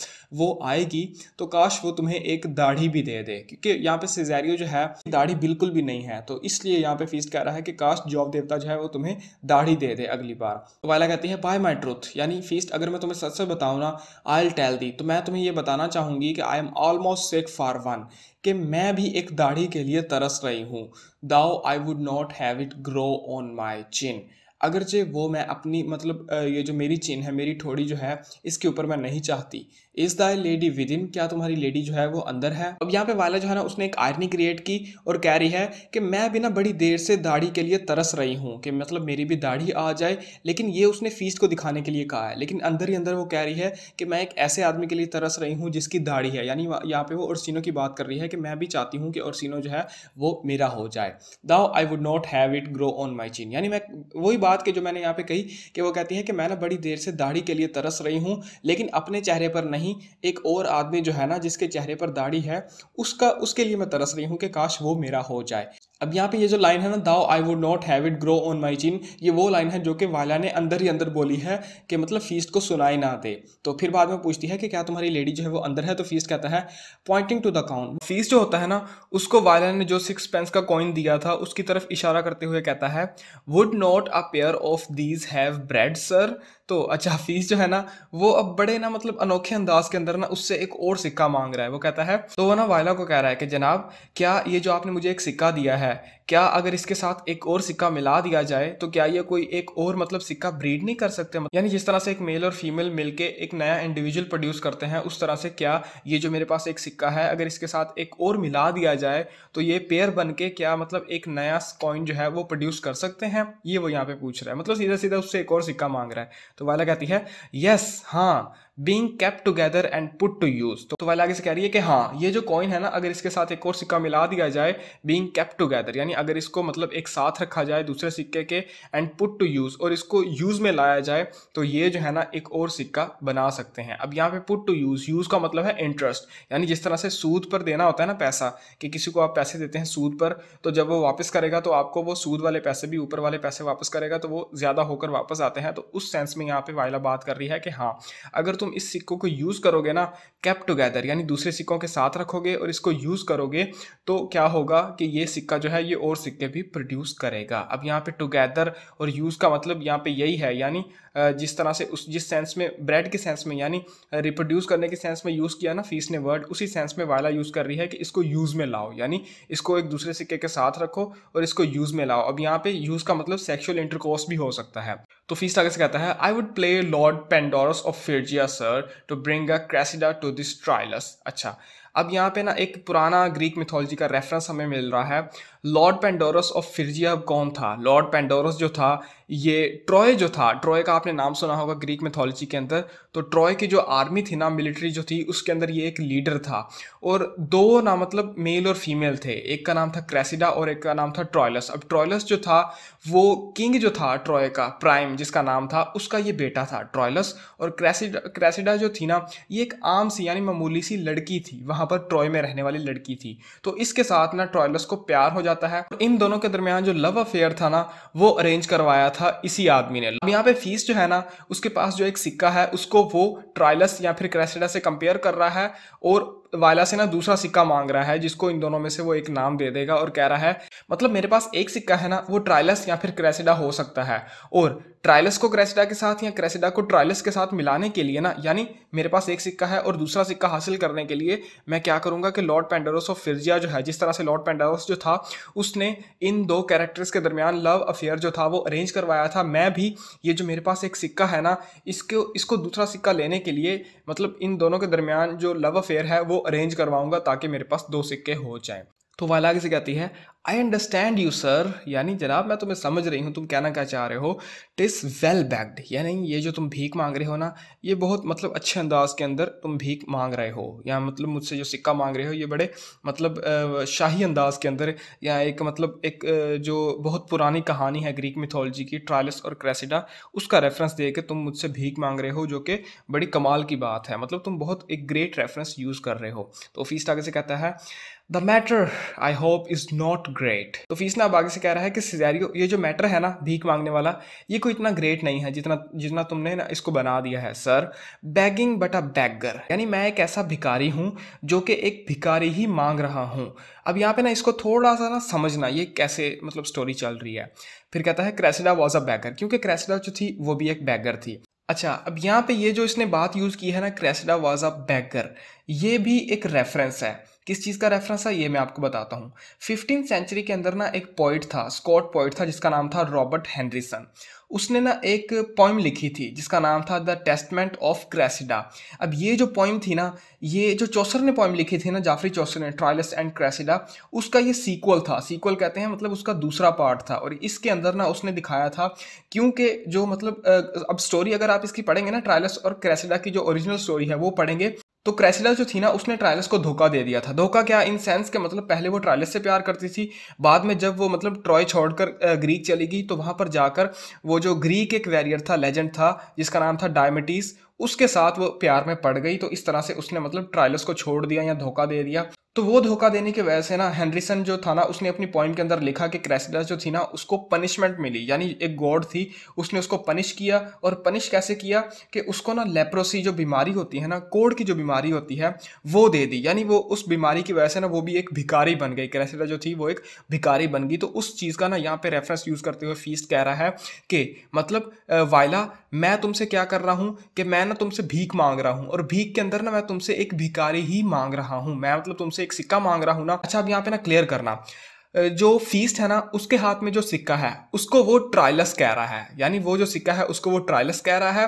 वो आएगी तो काश वो तुम्हें एक दाढ़ी भी दे दे क्योंकि यहाँ पे सिजेरियो जो है दाढ़ी बिल्कुल भी नहीं है तो इसलिए यहाँ पे फीस कह रहा है कि कास्ट जॉब देवता कुत्ता जो है वो तुम्हें दाढ़ी दे दे अगली बार तो वायला कहती है बाय माई ट्रूथ यानी फीसट अगर मैं तुम्हें सच से बताऊँ ना आई एल टेल दी तो मैं तुम्हें ये बताना चाहूँगी कि I am almost sick for one कि मैं भी एक दाढ़ी के लिए तरस रही हूँ though I would not have it grow on my chin अगरचे वो मैं अपनी मतलब ये जो मेरी चिन है मेरी ठोड़ी जो है इसके ऊपर मैं नहीं चाहती is the lady within क्या तुम्हारी लेडी जो है वो अंदर है अब यहाँ पे वाला जो है ना उसने एक आयरनी क्रिएट की और कह रही है कि मैं भी ना बड़ी देर से दाढ़ी के लिए तरस रही हूँ कि मतलब मेरी भी दाढ़ी आ जाए लेकिन ये उसने फीस को दिखाने के लिए कहा है लेकिन अंदर ही अंदर वो कह रही है कि मैं एक ऐसे आदमी के लिए तरस रही हूँ जिसकी दाढ़ी है यानी यहाँ पे वो ओरसिनो की बात कर रही है कि मैं भी चाहती हूँ कि ओरसिनो जो है वो मेरा हो जाए though I would not have it grow on my chin यानी मैं वही बात की जो मैंने यहाँ पे कही कि वो कहती है कि मैं ना बड़ी देर से दाढ़ी के लिए तरस रही हूँ लेकिन अपने चेहरे पर नहीं नहीं एक और आदमी जो है ना जिसके चेहरे पर दाढ़ी है उसका उसके लिए मैं तरस रही हूँ कि काश वो मेरा हो जाए अब यहाँ पे ये जो लाइन है ना though I would not have it grow on my chin ये वो लाइन है जो कि वाला ने अंदर ही अंदर बोली है कि मतलब फीस्ट को सुनाई ना दे तो फिर बाद में पूछती है कि क्या तुम्हारी लेडी जो है वो अंदर है तो फीस कहता है pointing to the Count Feste जो होता है ना उसको वाला ने जो सिक्स पेंस का कॉइन दिया था उसकी तरफ इशारा करते हुए कहता है would not a pair of these have bred sir तो अच्छा हफीज़ जो है ना वो अब बड़े ना मतलब अनोखे अंदाज के अंदर ना उससे एक और सिक्का मांग रहा है वो कहता है तो वो ना वायला को कह रहा है कि जनाब क्या ये जो आपने मुझे एक सिक्का दिया है क्या अगर इसके साथ एक और सिक्का मिला दिया जाए तो क्या ये कोई एक और मतलब सिक्का ब्रीड नहीं कर सकते यानी जिस तरह से एक मेल और फीमेल मिलके एक नया इंडिविजुअल प्रोड्यूस करते हैं उस तरह से क्या ये जो मेरे पास एक सिक्का है अगर इसके साथ एक और मिला दिया जाए तो ये पेयर बन के क्या मतलब एक नया कॉइन जो है वो प्रोड्यूस कर सकते हैं ये वो यहाँ पे पूछ रहा है मतलब सीधा सीधा उससे एक और सिक्का मांग रहा है तो वाला कहती है यस हाँ being kept together and put to use तो वाले आगे से कह रही है कि हाँ ये जो कॉइन है ना अगर इसके साथ एक और सिक्का मिला दिया जाए बींग कैप टुगेदर यानी अगर इसको मतलब एक साथ रखा जाए दूसरे सिक्के के एंड पुट टू यूज और इसको यूज में लाया जाए तो ये जो है ना एक और सिक्का बना सकते हैं अब यहाँ पे पुट टू यूज यूज का मतलब है इंटरेस्ट यानी जिस तरह से सूद पर देना होता है ना पैसा कि किसी को आप पैसे देते हैं सूद पर तो जब वो वापस करेगा तो आपको वो सूद वाले पैसे भी ऊपर वाले पैसे वापस करेगा तो वो ज़्यादा होकर वापस आते हैं तो उस सेंस में यहाँ पे वायला बात कर रही है कि हाँ अगर तुम तुम इस सिक्कों को यूज़ करोगे ना कैप टुगेदर यानी दूसरे सिक्कों के साथ रखोगे और इसको यूज़ करोगे तो क्या होगा कि ये सिक्का जो है ये और सिक्के भी प्रोड्यूस करेगा अब यहाँ पे टुगेदर और यूज़ का मतलब यहाँ पे यही है यानी जिस तरह से उस जिस सेंस में ब्रेड के सेंस में यानी रिप्रोड्यूस करने के सेंस में यूज़ किया ना फीस ने वर्ड उसी सेंस में वाला यूज़ कर रही है कि इसको यूज़ में लाओ यानी इसको एक दूसरे सिक्के के साथ रखो और इसको यूज़ में लाओ अब यहाँ पे यूज़ का मतलब सेक्शुअल इंटरकोर्स भी हो सकता है तो फीस आगे से कहता है I would play Lord Pandarus of Phrygia sir to bring a Cressida to this Troilus अच्छा अब यहाँ पे ना एक पुराना ग्रीक मिथोलॉजी का रेफरेंस हमें मिल रहा है लॉर्ड पेंडोरस ऑफ फिरजिया कौन था लॉर्ड पेंडोरस जो था ये ट्रॉय जो था ट्रॉय का आपने नाम सुना होगा ग्रीक मिथोलॉजी के अंदर तो ट्रॉय की जो आर्मी थी ना मिलिट्री जो थी उसके अंदर ये एक लीडर था और दो ना मतलब मेल और फीमेल थे एक का नाम था क्रेसिडा और एक का नाम था ट्रॉयलस अब ट्रॉयलस जो था वो किंग जो था ट्रॉय का प्राइम जिसका नाम था उसका ये बेटा था ट्रॉयलस और क्रेसिडा क्रेसिडा जो थी ना ये एक आम सी यानी मामूली सी लड़की थी वहाँ वहाँ पर ट्रॉय में रहने वाली लड़की थी तो इसके साथ ना ट्रॉयलस को प्यार हो जाता है और इन दोनों के दरमियान जो लव अफेयर था ना वो अरेंज करवाया था इसी आदमी ने अब यहाँ पे फीस जो है ना उसके पास जो एक सिक्का है उसको वो ट्रायलस या फिर क्रेसिडा से कंपेयर कर रहा है और वाला से ना दूसरा सिक्का मांग रहा है जिसको इन दोनों में से वो एक नाम दे देगा और कह रहा है मतलब मेरे पास एक सिक्का है ना वो ट्रायलस या फिर क्रेसिडा हो सकता है और ट्रायलस को क्रेसिडा के साथ या क्रेसिडा को ट्रायलस के साथ मिलाने के लिए ना यानी मेरे पास एक सिक्का है और दूसरा सिक्का हासिल करने के लिए मैं क्या करूँगा कि लॉर्ड पेंडरोस ऑफ फिरजिया जो है जिस तरह से लॉर्ड पेंडरोस जो था उसने इन दो कैरेक्टर्स के दरमियान लव अफेयर जो था वो अरेंज करवाया था मैं भी ये जो मेरे पास एक सिक्का है ना इसको इसको दूसरा सिक्का लेने के लिए मतलब इन दोनों के दरमियान जो लव अफेयर है वो अरेंज करवाऊंगा ताकि मेरे पास दो सिक्के हो जाएं तो वह आगे से कहती है आई अंडरस्टैंड यू सर यानी जनाब मैं तुम्हें समझ रही हूँ तुम कहना क्या चाह रहे हो टिस वेल बैग्ड यानी ये जो तुम भीख मांग रहे हो ना ये बहुत मतलब अच्छे अंदाज के अंदर तुम भीख मांग रहे हो या मतलब मुझसे जो सिक्का मांग रहे हो ये बड़े मतलब शाही अंदाज के अंदर या एक मतलब एक जो बहुत पुरानी कहानी है ग्रीक मिथोलॉजी की ट्रायलस और क्रेसिडा उसका रेफरेंस दे के तुम मुझसे भीख मांग रहे हो जो कि बड़ी कमाल की बात है मतलब तुम बहुत एक ग्रेट रेफरेंस यूज़ कर रहे हो तो फीस आगे से कहता है the matter I hope is not great तो फीसना बागी से कह रहा है कि सिजारियो ये जो मैटर है ना भीख मांगने वाला ये कोई इतना ग्रेट नहीं है जितना जितना तुमने ना इसको बना दिया है sir begging but a beggar यानी मैं एक ऐसा भिकारी हूँ जो कि एक भिकारी ही मांग रहा हूँ अब यहाँ पे ना इसको थोड़ा सा ना समझना ये कैसे मतलब स्टोरी चल रही है फिर कहता है क्रेसिडा वॉज अ बैगर क्योंकि क्रेसिडा जो थी वो भी एक बैगर थी अच्छा अब यहाँ पे ये जो इसने बात यूज़ की है ना क्रेसिडा वॉज अ बैगर ये भी एक रेफरेंस है किस चीज़ का रेफरेंस है ये मैं आपको बताता हूँ फिफ्टीन सेंचुरी के अंदर ना एक पॉइट था स्कॉट पॉइट था जिसका नाम था रॉबर्ट हैंड्रीसन उसने ना एक पॉइम लिखी थी जिसका नाम था द टेस्टमेंट ऑफ क्रेसिडा अब ये जो पॉइम थी ना ये जो चौसर ने पॉइम लिखी थी ना जाफरी चौसर ने ट्रायलस एंड क्रेसिडा उसका ये सीक्वल था सीक्वल कहते हैं मतलब उसका दूसरा पार्ट था और इसके अंदर ना उसने दिखाया था क्योंकि जो मतलब अब स्टोरी अगर आप इसकी पढ़ेंगे ना ट्रायलस और क्रेसिडा की जो ओरिजिनल स्टोरी है वो पढ़ेंगे तो क्रेसिला जो थी ना उसने ट्रायलस को धोखा दे दिया था धोखा क्या इन सेंस के मतलब पहले वो ट्रायलस से प्यार करती थी बाद में जब वो मतलब ट्रॉय छोड़कर ग्रीक चली गई तो वहाँ पर जाकर वो जो ग्रीक एक वैरियर था लेजेंड था जिसका नाम था डायमेटिस उसके साथ वो प्यार में पड़ गई तो इस तरह से उसने मतलब ट्रायलस को छोड़ दिया या धोखा दे दिया तो वो धोखा देने की वजह से ना हेनरीसन जो था ना उसने अपनी पॉइंट के अंदर लिखा कि क्रेसिडा जो थी ना उसको पनिशमेंट मिली यानी एक गॉड थी उसने उसको पनिश किया और पनिश कैसे किया कि उसको ना लेप्रोसी जो बीमारी होती है ना कोड की जो बीमारी होती है वो दे दी यानी वो उस बीमारी की वजह से ना वो भी एक भिकारी बन गई क्रेसिडा जो थी वो एक भिकारी बन गई तो उस चीज़ का ना यहाँ पर रेफरेंस यूज़ करते हुए फीस कह रहा है कि मतलब वायला मैं तुमसे क्या कर रहा हूँ कि मैं ना तुमसे भीख मांग रहा हूँ और भीख के अंदर ना मैं तुमसे एक भिकारी ही मांग रहा हूँ मैं मतलब तुमसे एक सिक्का मांग रहा हूँ ना अच्छा अब यहाँ पे ना क्लियर करना जो फीस है ना उसके हाथ में जो सिक्का है उसको वो ट्रायलस कह रहा है यानी वो जो सिक्का है उसको वो ट्रायलस कह रहा है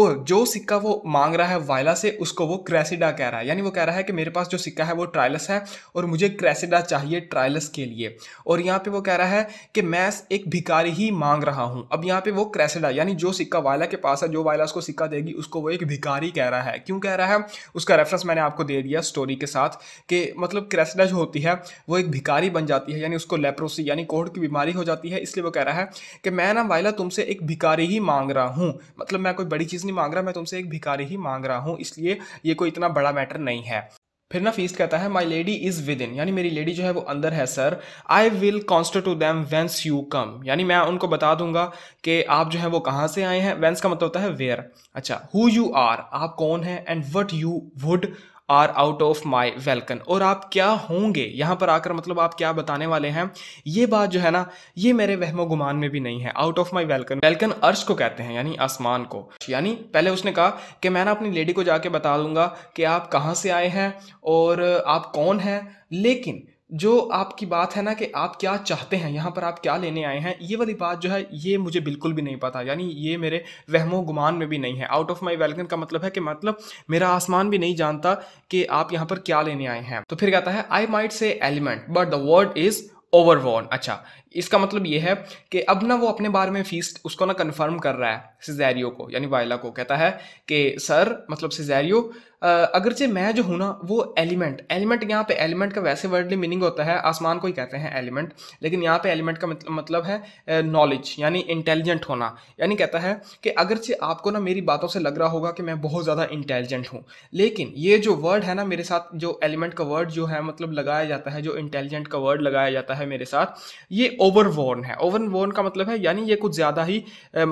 और जो सिक्का वो मांग रहा है वायला से उसको वो क्रेसिडा कह रहा है यानी वो कह रहा है कि मेरे पास जो सिक्का है वो ट्रायलस है और मुझे क्रेसिडा चाहिए ट्रायलस के लिए और यहाँ पे वो कह रहा है कि मैं एक भिकारी ही मांग रहा हूँ अब यहाँ पे वो क्रेसिडा यानी जो सिक्का वायला के पास है जो वायला उसको सिक्का देगी उसको वो एक भिकारी कह रहा है क्यों कह रहा है उसका रेफरेंस मैंने आपको दे दिया स्टोरी के साथ कि मतलब क्रेसिडा जो होती है वो एक भिकारी बन जाती है यानी उसको लेप्रोसी यानी कोहड की बीमारी हो जाती है इसलिए वो कह रहा है कि मैं ना वायला तुमसे एक भिकारी ही मांग रहा हूँ मतलब मैं कोई बड़ी चीज़ चीज़ नहीं मांग रहा मैं तुमसे एक भिखारी ही मांग रहा हूँ इसलिए ये कोई इतना बड़ा मैटर नहीं है फिर ना फीस कहता है my lady is within यानी मेरी लेडी जो है वो अंदर है sir I will conster to them whence you come यानी मैं उनको बता दूंगा कि आप जो है वो कहाँ से आए हैं वेंस का मतलब होता है वेयर अच्छा हु यू आर आप कौन है and what you would are out of my welkin और आप क्या होंगे यहाँ पर आकर मतलब आप क्या बताने वाले हैं ये बात जो है ना ये मेरे वहमो गुमान में भी नहीं है out of my welkin welkin अर्श को कहते हैं यानी आसमान को यानी पहले उसने कहा कि मैं ना अपनी लेडी को जाके बता दूंगा कि आप कहाँ से आए हैं और आप कौन हैं लेकिन जो आपकी बात है ना कि आप क्या चाहते हैं यहाँ पर आप क्या लेने आए हैं ये वाली बात जो है ये मुझे बिल्कुल भी नहीं पता यानी ये मेरे वहमो गुमान में भी नहीं है आउट ऑफ माई वेलकम का मतलब है कि मतलब मेरा आसमान भी नहीं जानता कि आप यहाँ पर क्या लेने आए हैं तो फिर कहता है I might say element but the word is over अच्छा इसका मतलब ये है कि अब ना वो अपने बारे में फीस उसको ना कंफर्म कर रहा है सिजैरियो को यानी वायला को कहता है कि सर मतलब सिजैरियो अगरचे मैं जो हूँ ना वो एलिमेंट एलिमेंट यहाँ पे एलिमेंट का वैसे वर्डली मीनिंग होता है आसमान को ही कहते हैं एलिमेंट लेकिन यहाँ पे एलिमेंट का मतलब मतलब है नॉलेज यानी इंटेलिजेंट होना यानी कहता है कि अगरचे आपको ना मेरी बातों से लग रहा होगा कि मैं बहुत ज़्यादा इंटेलिजेंट हूँ लेकिन ये जो वर्ड है ना मेरे साथ जो एलिमेंट का वर्ड जो है मतलब लगाया जाता है जो इंटेलिजेंट का वर्ड लगाया जाता है मेरे साथ ये ओवर वॉर्न है ओवर वॉर्न का मतलब है यानी ये कुछ ज़्यादा ही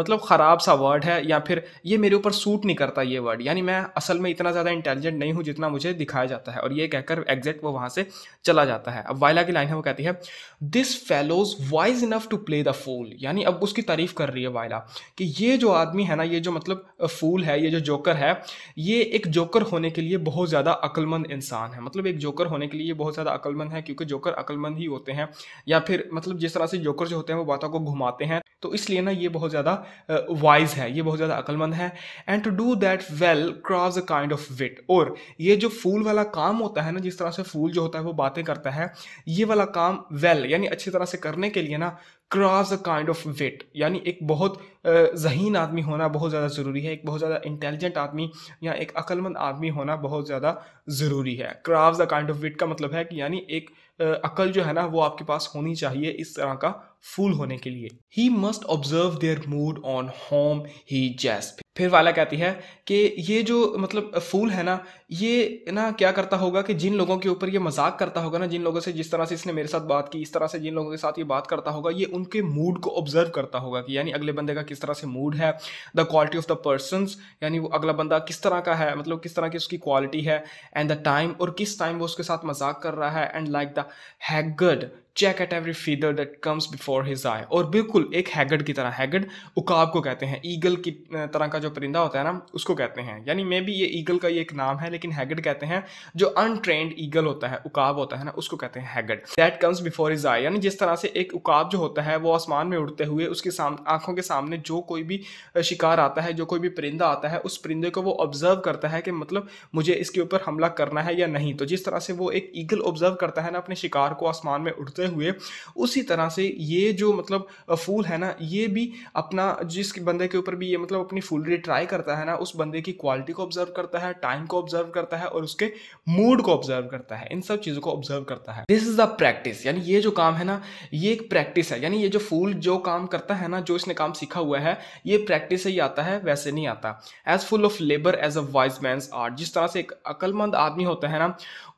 मतलब ख़राब सा वर्ड है या फिर ये मेरे ऊपर सूट नहीं करता ये वर्ड यानी मैं असल में इतना ज़्यादा इंटेलिजेंट नहीं हूँ जितना मुझे दिखाया जाता है और ये कहकर एग्जैक्ट वो वहाँ से चला जाता है अब वायला की लाइन है वो कहती है this fellow's wise enough to play the fool यानी अब उसकी तारीफ कर रही है वायला कि ये जो आदमी है ना ये जो मतलब फूल है ये जो जोकर है ये एक जोकर होने के लिए बहुत ज़्यादा अक्लमंद इंसान है मतलब एक जोकर होने के लिए बहुत ज़्यादा अक्लमंद है क्योंकि जोकर अक्लमंद ही होते हैं या फिर मतलब जिस तरह से जोकर जो होते हैं वो बातों को घुमाते हैं तो इसलिए ना ये बहुत ज़्यादा वाइज है ये बहुत ज़्यादा अकलमंद है and to do that well craves a kind of wit और ये जो फूल वाला काम होता है ना जिस तरह से फूल जो होता है वो बातें करता है ये वाला काम वेल well, यानी अच्छी तरह से करने के लिए ना cross a kind of wit यानी एक बहुत जहीन आदमी होना बहुत ज़्यादा ज़रूरी है एक बहुत ज़्यादा इंटेलिजेंट आदमी या एक अकलमंद आदमी होना बहुत ज़्यादा ज़रूरी है cross the kind of wit का मतलब है कि यानी एक आ, अकल जो है ना वो आपके पास होनी चाहिए इस तरह का फूल होने के लिए he must observe their mood on whom he जैस्प फिर वाला कहती है कि ये जो मतलब फूल है ना ये ना क्या करता होगा कि जिन लोगों के ऊपर ये मजाक करता होगा ना जिन लोगों से जिस तरह से इसने मेरे साथ बात की इस तरह से जिन लोगों के साथ ये बात करता होगा ये उनके मूड को ऑब्जर्व करता होगा कि यानी अगले बंदे का किस तरह से मूड है the quality of the person यानी वो अगला बंदा किस तरह का है मतलब किस तरह की उसकी क्वालिटी है एंड द टाइम और किस टाइम वो उसके साथ मजाक कर रहा है and like the haggard check at every feather that comes before his eye और बिल्कुल एक हैगड की तरह हैगड उकाब को कहते हैं ईगल की तरह का जो परिंदा होता है ना उसको कहते हैं यानी मे बी ये ईगल का ये एक नाम है लेकिन हैगड कहते हैं जो अनट्रेंड ईगल होता है उकाब होता है ना उसको कहते हैं haggard that comes before his eye यानी जिस तरह से एक उकाब जो होता है वो आसमान में उड़ते हुए उसके साम आंखों के सामने जो कोई भी शिकार आता है जो कोई भी परिंदा आता है उस परिंदे को वो ऑब्जर्व करता है कि मतलब मुझे इसके ऊपर हमला करना है या नहीं तो जिस तरह से वो एक ईगल ऑब्जर्व करता है ना अपने शिकार को आसमान में उड़ते करते हुए उसी तरह से ये जो मतलब फूल है ना ये भी अपना जिस बंदे के ऊपर भी ये मतलब अपनी फूलरी ट्राई करता है ना उस बंदे की क्वालिटी को ऑब्जर्व करता है टाइम को ऑब्जर्व करता है और उसके मूड को ऑब्जर्व करता है इन सब चीज़ों को ऑब्जर्व करता है दिस इज़ द प्रैक्टिस यानी ये जो काम है ना ये एक प्रैक्टिस है यानी ये जो फूल जो काम करता है ना जो इसने काम सीखा हुआ है ये प्रैक्टिस से ही आता है वैसे नहीं आता as full of labour as a wise man's art जिस तरह से एक अकलमंद आदमी होता है ना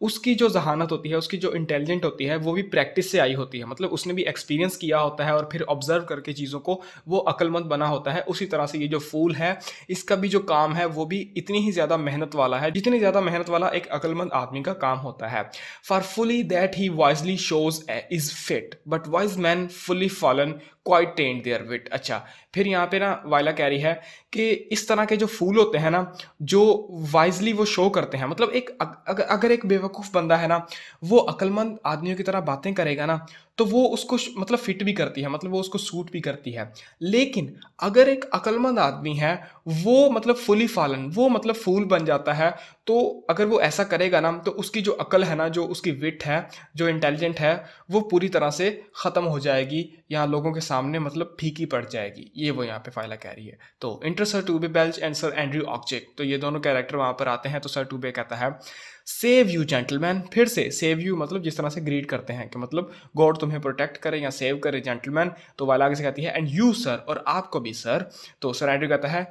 उसकी जो जहानत होती है उसकी जो इंटेलिजेंट होती है वो भी प्रैक्टिस से आई होती है मतलब उसने भी एक्सपीरियंस किया होता है और फिर ऑब्जर्व करके चीज़ों को वो अक्लमंद बना होता है उसी तरह से ये जो फूल है इसका भी जो काम है वो भी इतनी ही ज़्यादा मेहनत वाला है जितनी ज़्यादा मेहनत वाला एक अक्लमंद आदमी का काम होता है for folly that he wisely shows is fit but wise man folly fallen quite taint their wit अच्छा फिर यहाँ पे ना वायला कह रही है कि इस तरह के जो फूल होते हैं ना जो वाइजली वो शो करते हैं मतलब एक अग, अगर एक बेवकूफ़ बंदा है ना वो अक्लमंद आदमियों की तरह बातें करेगा ना तो वो उसको मतलब फिट भी करती है मतलब वो उसको सूट भी करती है लेकिन अगर एक अक्लमंद आदमी है वो मतलब फुली फालन वो मतलब फूल बन जाता है तो अगर वो ऐसा करेगा ना तो उसकी जो अकल है ना जो उसकी विट है जो इंटेलिजेंट है वो पूरी तरह से ख़त्म हो जाएगी या लोगों के सामने मतलब फीकी पड़ जाएगी ये वो यहाँ पे फाइला कह रही है तो enter sir Toby Belch and sir Andrew Aguecheek तो ये दोनों कैरेक्टर वहाँ पर आते हैं तो सर टूबे कहता है सेव यू जेंटलमैन फिर से सेव यू मतलब जिस तरह से ग्रीट करते हैं कि मतलब गॉड तुम्हें प्रोटेक्ट करे या सेव करे जेंटलमैन तो वाला आगे से कहती है एंड यू सर और आपको भी सर तो सर एंड्रू कहता है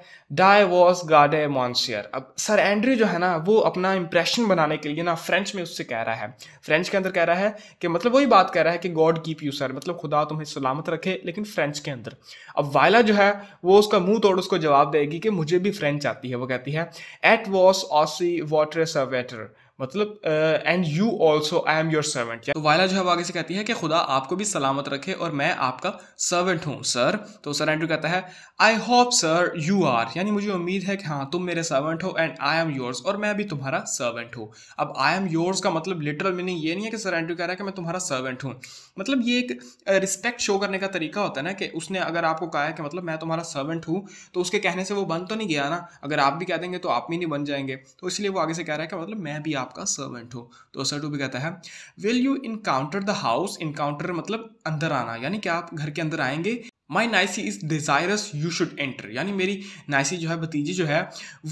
डाई वॉस गाडे मॉन्सियर अब सर एंड्री जो है ना वो अपना इंप्रेशन बनाने के लिए ना फ्रेंच में उससे कह रहा है फ्रेंच के अंदर कह रहा है कि मतलब वही बात कह रहा है कि गॉड कीप यू सर मतलब खुदा तुम्हें सलामत रखे लेकिन फ्रेंच के अंदर अब वायला जो है वो उसका मुंह तोड़ उसको जवाब देगी कि मुझे भी फ्रेंच आती है वो कहती है एट वॉस ऑसी वाटर सर्वेटर मतलब and you also I am your servant तो वायला जो है आगे से कहती है कि खुदा आपको भी सलामत रखे और मैं आपका सर्वेंट हूँ सर तो सर एंड्रू कहता है I hope sir you are यानी मुझे उम्मीद है कि हाँ तुम मेरे सर्वेंट हो एंड आई एम योर्स और मैं भी तुम्हारा सर्वेंट हूँ अब आई एम योर्स का मतलब लिटरल मीनिंग ये नहीं है कि सर एंड्रू कह रहा है कि मैं तुम्हारा सर्वेंट हूँ मतलब ये एक रिस्पेक्ट uh, शो करने का तरीका होता है ना कि उसने अगर आपको कहा है कि मतलब मैं तुम्हारा सर्वेंट हूँ तो उसके कहने से वो बन तो नहीं गया ना अगर आप भी कह देंगे तो आप भी नहीं बन जाएंगे तो इसलिए वो आगे से कह रहा है कि मतलब मैं भी आप आपका सर्वेंट हो तो असर टू भी कहता है will you encounter the house encounter मतलब अंदर आना यानी कि आप घर के अंदर आएंगे my niece is desirous you should enter यानी मेरी नाइसी जो है भतीजी जो है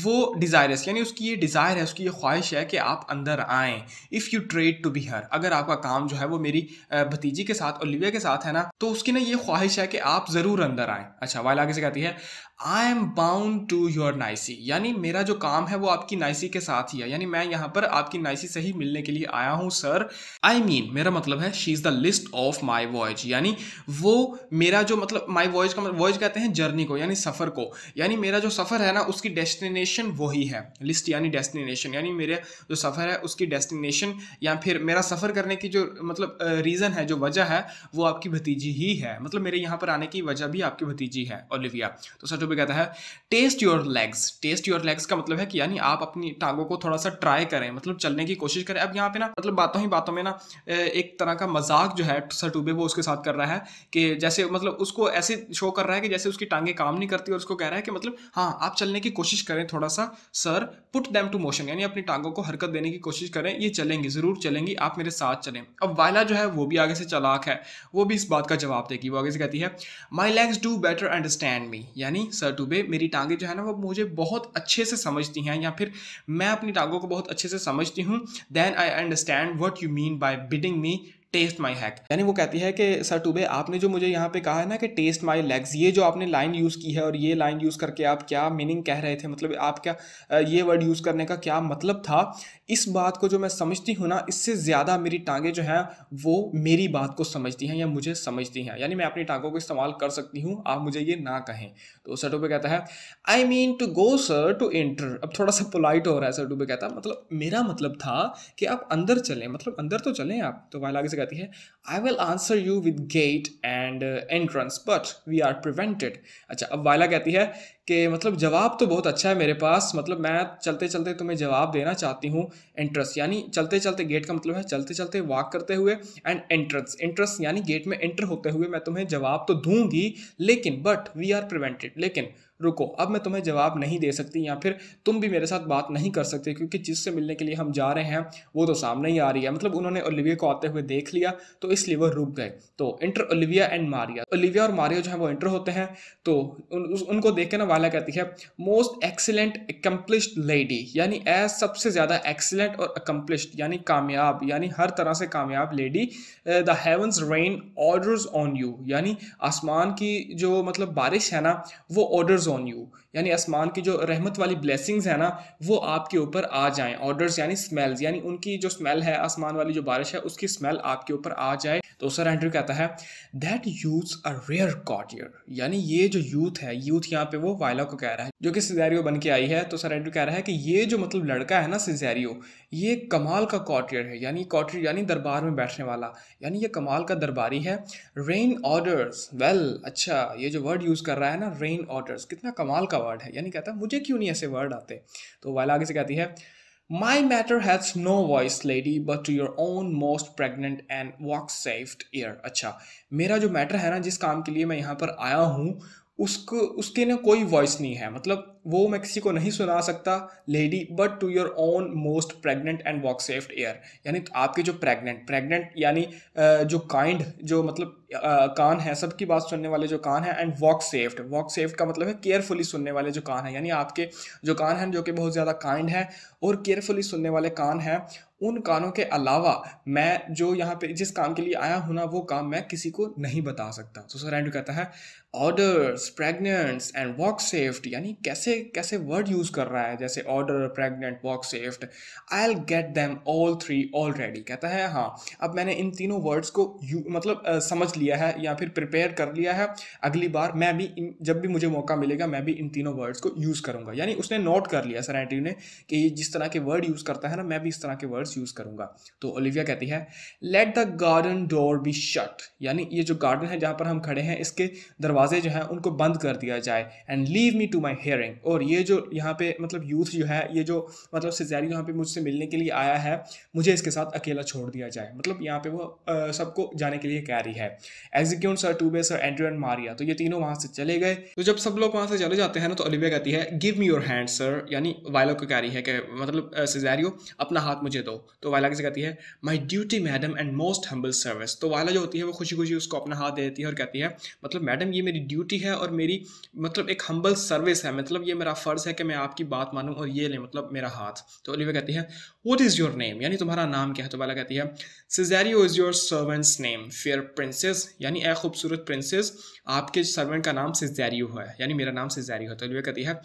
वो डिज़ायरस यानी उसकी ये डिज़ायर है उसकी ये ख्वाहिश है कि आप अंदर आएँ if you trade to be her अगर आपका काम जो है वो मेरी भतीजी के साथ ओलिविया के साथ है ना तो उसकी ना ये ख्वाहिश है कि आप ज़रूर अंदर आएँ अच्छा वाइल आगे से कहती है I am bound to your niece यानी मेरा जो काम है वो आपकी नाइसी के साथ ही है यानी मैं यहाँ पर आपकी नाइसी से ही मिलने के लिए आया हूँ sir I I mean mean, मेरा मतलब है she is the list of my voyage यानी वो मेरा जो मतलब माई वॉयज का वॉयज कहते हैं जर्नी को यानी सफ़र को यानी मेरा जो सफ़र है ना उसकी डेस्टिनेशन वही है लिस्ट यानी डेस्टिनेशन यानी मेरे जो सफ़र है उसकी डेस्टिनेशन या फिर मेरा सफ़र करने की जो मतलब रीज़न है जो वजह है वो आपकी भतीजी ही है मतलब मेरे यहाँ पर आने की वजह भी आपकी भतीजी है ओलिविया तो जो भी कहता है taste your legs taste your legs का मतलब है कि यानी आप अपनी टांगों को थोड़ा सा ट्राई करें मतलब चलने की कोशिश करें अब यहाँ पे ना मतलब बातों ही बातों में ना एक तरह का मजाक जो है सटूबे वो उसके साथ कर रहा है कि जैसे मतलब उसको ऐसे शो कर रहा है कि जैसे उसकी टांगे काम नहीं करती और उसको कह रहा है कि मतलब हाँ आप चलने की कोशिश करें थोड़ा सा sir put them to motion यानी अपनी टांगों को हरकत देने की कोशिश करें ये चलेंगी ज़रूर चलेंगी आप मेरे साथ चलें अब वायला जो है वो भी आगे से चलाक है वो भी इस बात का जवाब देगी वो आगे से कहती है my legs do better understand me यानी सर टू बे मेरी टांगे जो है ना वो मुझे बहुत अच्छे से समझती हैं या फिर मैं अपनी टांगों को बहुत अच्छे से समझती हूँ then I understand what you mean by bidding me taste my hack यानी वो कहती है कि सर टूबे आपने जो मुझे यहाँ पे कहा है ना कि टेस्ट माई लेग्स ये जो आपने लाइन यूज़ की है और ये लाइन यूज़ करके आप क्या मीनिंग कह रहे थे मतलब आप क्या ये वर्ड यूज़ करने का क्या मतलब था इस बात को जो मैं समझती हूँ ना इससे ज़्यादा मेरी टांगें जो हैं वो मेरी बात को समझती हैं या मुझे समझती हैं यानी मैं अपनी टांगों को इस्तेमाल कर सकती हूँ आप मुझे ये ना कहें तो सर टूबे कहता है I mean to go sir to enter अब थोड़ा सा पोलाइट हो रहा है सर टूबे कहता मतलब मेरा मतलब था कि आप अंदर चलें मतलब अंदर तो चलें आप तो वाला से कहती है I will answer you with gate and entrance but we are prevented अच्छा अब वायला कहती है कि मतलब जवाब तो बहुत अच्छा है मेरे पास मतलब मैं चलते चलते तुम्हें जवाब देना चाहती हूँ एंट्रेंस यानी चलते चलते गेट का मतलब है चलते चलते वॉक करते हुए एंड एंट्रेंस एंट्रेंस यानी गेट में एंटर होते हुए मैं तुम्हें जवाब तो दूंगी लेकिन बट वी आर प्रिवेंटेड लेकिन रुको अब मैं तुम्हें जवाब नहीं दे सकती या फिर तुम भी मेरे साथ बात नहीं कर सकते क्योंकि जिससे मिलने के लिए हम जा रहे हैं वो तो सामने ही आ रही है मतलब उन्होंने ओलिविया को आते हुए देख लिया तो इसलिए वो रुक गए तो enter Olivia and Maria Olivia और मारिया जो है वो इंटर होते हैं तो उन, उनको देख के ना वाला कहती है मोस्ट एक्सीलेंट एकम्प्लिश्ड लेडी यानी एज सबसे ज़्यादा एक्सीलेंट और अकम्प्लिश्ड यानी कामयाब यानी हर तरह से कामयाब lady the heavens rain odours on you यानी आसमान की जो मतलब बारिश है ना वो ऑर्डर्स ऑन यू यानी आसमान की जो रहमत वाली ब्लेसिंग्स है ना वो आपके ऊपर आ जाएं ऑर्डर्स यानी स्मेल्स यानी उनकी जो स्मेल है आसमान वाली जो बारिश है उसकी स्मेल आपके ऊपर आ जाए तो सर एंड्रयू कहता है that youth a rare courtier यानी ये जो यूथ है यूथ यहाँ पे वो वायला को कह रहा है जो कि सिजैरियो बन के आई है तो सर एंड्रयू कह रहा है कि ये जो मतलब लड़का है ना सिजैरियो ये कमाल का कॉटियर है यानी कॉटियर यानी दरबार में बैठने वाला यानी ये कमाल का दरबारी है रेन ऑर्डर्स वेल अच्छा ये जो वर्ड यूज़ कर रहा है ना रेन ऑर्डर्स कितना कमाल का वर्ड है यानी कहता है मुझे क्यों नहीं ऐसे वर्ड आते तो वायला आगे से कहती है My matter has no voice, lady, but to your own most pregnant and walk saved ear. अच्छा मेरा जो मैटर है ना जिस काम के लिए मैं यहाँ पर आया हूँ उसको उसके ना कोई वॉइस नहीं है मतलब वो मैं किसी को नहीं सुना सकता lady but to your own most pregnant and vouchsafed ear यानी आपके जो प्रेग्नेंट प्रेग्नेंट यानी जो काइंड जो मतलब कान है सबकी बात सुनने वाले जो कान है and vouchsafed vouchsafed का मतलब है केयरफुली सुनने वाले जो कान है यानी आपके जो कान हैं जो कि बहुत ज़्यादा काइंड है और केयरफुली सुनने वाले कान हैं उन कानों के अलावा मैं जो यहाँ पे जिस काम के लिए आया हूँ ना वो काम मैं किसी को नहीं बता सकता तो सर एंड्रू कहता है odours pregnants and vouchsafed यानी कैसे कैसे वर्ड यूज़ कर रहा है जैसे odour pregnant vouchsafed I'll get them all three already कहता है हाँ अब मैंने इन तीनों वर्ड्स को यू मतलब uh, समझ लिया है या फिर प्रिपेयर कर लिया है अगली बार मैं भी इन, जब भी मुझे मौका मिलेगा मैं भी इन तीनों वर्ड्स को यूज़ करूँगा यानी उसने नोट कर लिया सर एंड्रू ने कि जिस तरह के वर्ड यूज़ करता है ना मैं भी इस तरह के वर्ड्स वर्ड्स यूज़ करूंगा तो ओलिविया कहती है let the garden door be shut यानी ये जो गार्डन है जहां पर हम खड़े हैं इसके दरवाजे जो हैं उनको बंद कर दिया जाए and leave me to my hearing और ये जो यहाँ पे मतलब यूथ जो है ये जो मतलब सिजैरी यहाँ पे मुझसे मिलने के लिए आया है मुझे इसके साथ अकेला छोड़ दिया जाए मतलब यहाँ पे वो सबको जाने के लिए कह रही है execute sir Toby sir Andrew and Maria तो ये तीनों वहां से चले गए तो जब सब लोग वहां से चले जाते हैं ना तो ओलिविया कहती है give me your hand sir यानी वायलो को कह रही है कि मतलब सिजैरियो अपना हाथ मुझे दो तो वाला कैसे कहती है my duty madam and most humble service तो वाला जो होती है वो खुशी खुशी उसको अपना हाथ दे देती है और कहती है मतलब मैडम ये मेरी ड्यूटी है और मेरी मतलब एक हम्बल सर्विस है मतलब ये मेरा फ़र्ज़ है कि मैं आपकी बात मानूँ और ये ले मतलब मेरा हाथ तो ओलिवा कहती है वट इज़ योर नेम यानी तुम्हारा नाम क्या है तो वाला कहती है Cesario is your servant's name fair princess यानी ए खूबसूरत प्रिंसेस आपके सर्वेंट का नाम सिजेरियो है यानी मेरा नाम सिजेरियो है तो ओलिवा कहती है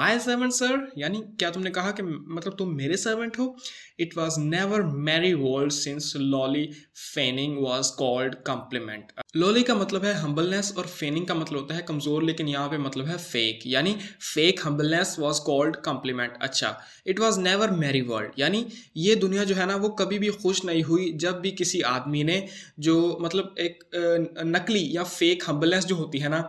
माई सर्वेंट सर यानी क्या तुमने कहा कि मतलब तुम मेरे सर्वेंट हो it was never merry world since lowly feigning was called compliment lowly का मतलब है हम्बलनेस और फेनिंग का मतलब होता है कमज़ोर लेकिन यहाँ पे मतलब है फेक यानी fake humbleness was called compliment अच्छा it was never merry world यानी ये दुनिया जो है ना वो कभी भी खुश नहीं हुई जब भी किसी आदमी ने जो मतलब एक नकली या फेक हम्बलनेस जो होती है ना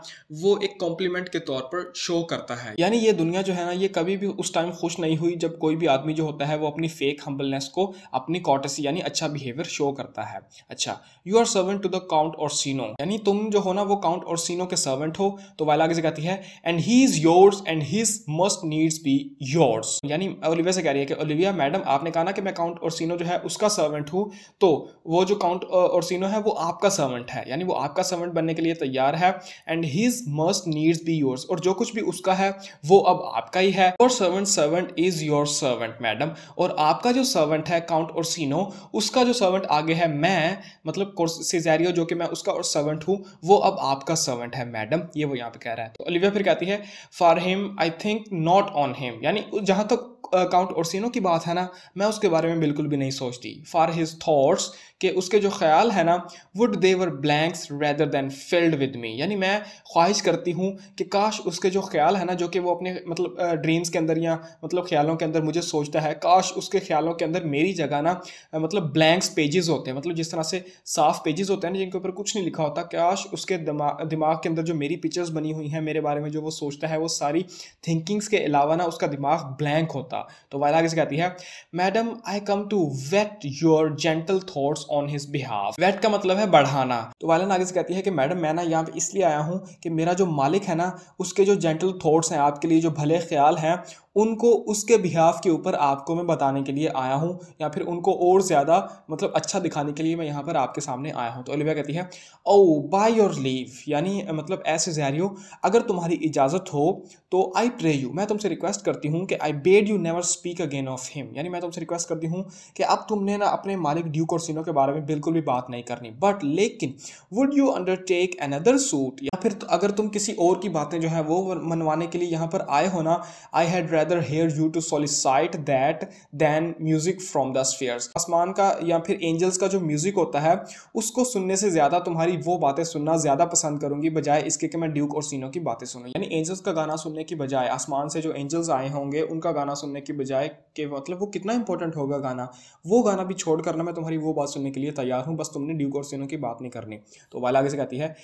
वो एक कॉम्प्लीमेंट के तौर पर शो करता है यानी ये दुनिया जो है ना ये कभी भी उस टाइम खुश नहीं हुई जब कोई भी आदमी जो होता है वो अपनी फेक हम्बलनेस को को अपनी कॉटेसी यानी अच्छा बिहेवियर शो करता है अच्छा you are servant to the count Orsino यानी तुम जो हो ना वो काउंट और सीनो के सर्वेंट हो तो वाला आगे से कहती है and he is yours and his must needs be yours Olivia ओलिविया से कह रही है कि ओलिविया मैडम आपने कहा ना कि मैं काउंट और सीनो जो है उसका सर्वेंट हूँ तो वो जो काउंट और सीनो है वो आपका सर्वेंट है यानी वो आपका सर्वेंट बनने के लिए तैयार है and his must needs be yours और जो कुछ भी उसका है वो अब आपका ही है और servant servant is your servant madam और आपका जो सर्वेंट है काउंट और सीनो उसका जो सर्वेंट आगे है मैं मतलब सिजेरियो जो कि मैं उसका और सर्वेंट हूँ वो अब आपका सर्वेंट है मैडम ये वो यहाँ पे कह रहा है तो अलिविया फिर कहती है for him I think not on him यानी जहाँ तक काउंट ओरसिनो की बात है ना मैं उसके बारे में बिल्कुल भी नहीं सोचती फॉर हिज थाट्स कि उसके जो ख्याल है ना would they were blanks rather than filled with me यानी मैं ख्वाहिश करती हूँ कि काश उसके जो ख्याल है ना जो कि वो अपने मतलब ड्रीम्स के अंदर या मतलब ख्यालों के अंदर मुझे सोचता है काश उसके ख्यालों के अंदर मेरी जगह ना मतलब ब्लैंक्स पेजेस होते हैं मतलब जिस तरह से साफ पेजेस होते हैं ना जिनके ऊपर कुछ नहीं लिखा होता काश उसके दिमाग दिमाग के अंदर जो मेरी पिक्चर्स बनी हुई हैं मेरे बारे में जो वो सोचता है वो सारी थिंकिंग्स के अलावा ना उसका दिमाग ब्लैंक होता होता तो वायला कैसे कहती है madam I come to whet your gentle thoughts on his behalf whet का मतलब है बढ़ाना तो वायला आगे से कहती है कि मैडम मैं ना यहाँ पे इसलिए आया हूँ कि मेरा जो मालिक है ना उसके जो जेंटल थॉट्स हैं आपके लिए जो भले ख्याल हैं उनको उसके बिहाफ के ऊपर आपको मैं बताने के लिए आया हूँ या फिर उनको और ज़्यादा मतलब अच्छा दिखाने के लिए मैं यहाँ पर आपके सामने आया हूँ तो ओलिविया कहती है ओ बाय योर लीव यानी मतलब ऐसे जैरियो अगर तुम्हारी इजाज़त हो तो आई प्रे यू मैं तुमसे रिक्वेस्ट करती हूँ कि I bade you never speak again of him यानी मैं तुमसे रिक्वेस्ट करती हूँ कि अब तुमने ना अपने मालिक ड्यू कोर्सिनो के बारे में बिल्कुल भी बात नहीं करनी बट लेकिन would you undertake another suit या फिर तो अगर तुम किसी और की बातें जो है वो मनवाने के लिए यहाँ पर आए हो ना I had rather hear you to solicit that than music from the spheres आसमान का या फिर एंजल्स का जो म्यूज़िक होता है उसको सुनने से ज़्यादा तुम्हारी वो बातें सुनना ज़्यादा पसंद करूंगी बजाय इसके कि मैं ड्यूक और सीनो की बातें सुनूँ यानी एंजल्स का गाना सुनने की बजाय आसमान से जो एंजल्स आए होंगे उनका गाना सुनने की बजाय के मतलब वो कितना इंपॉर्टेंट होगा गाना वो गाना भी छोड़ करना मैं तुम्हारी वो बात सुनने के लिए तैयार हूँ बस तुमने ड्यूक और सीनो की बात नहीं करनी तो वाला आगे से कहती है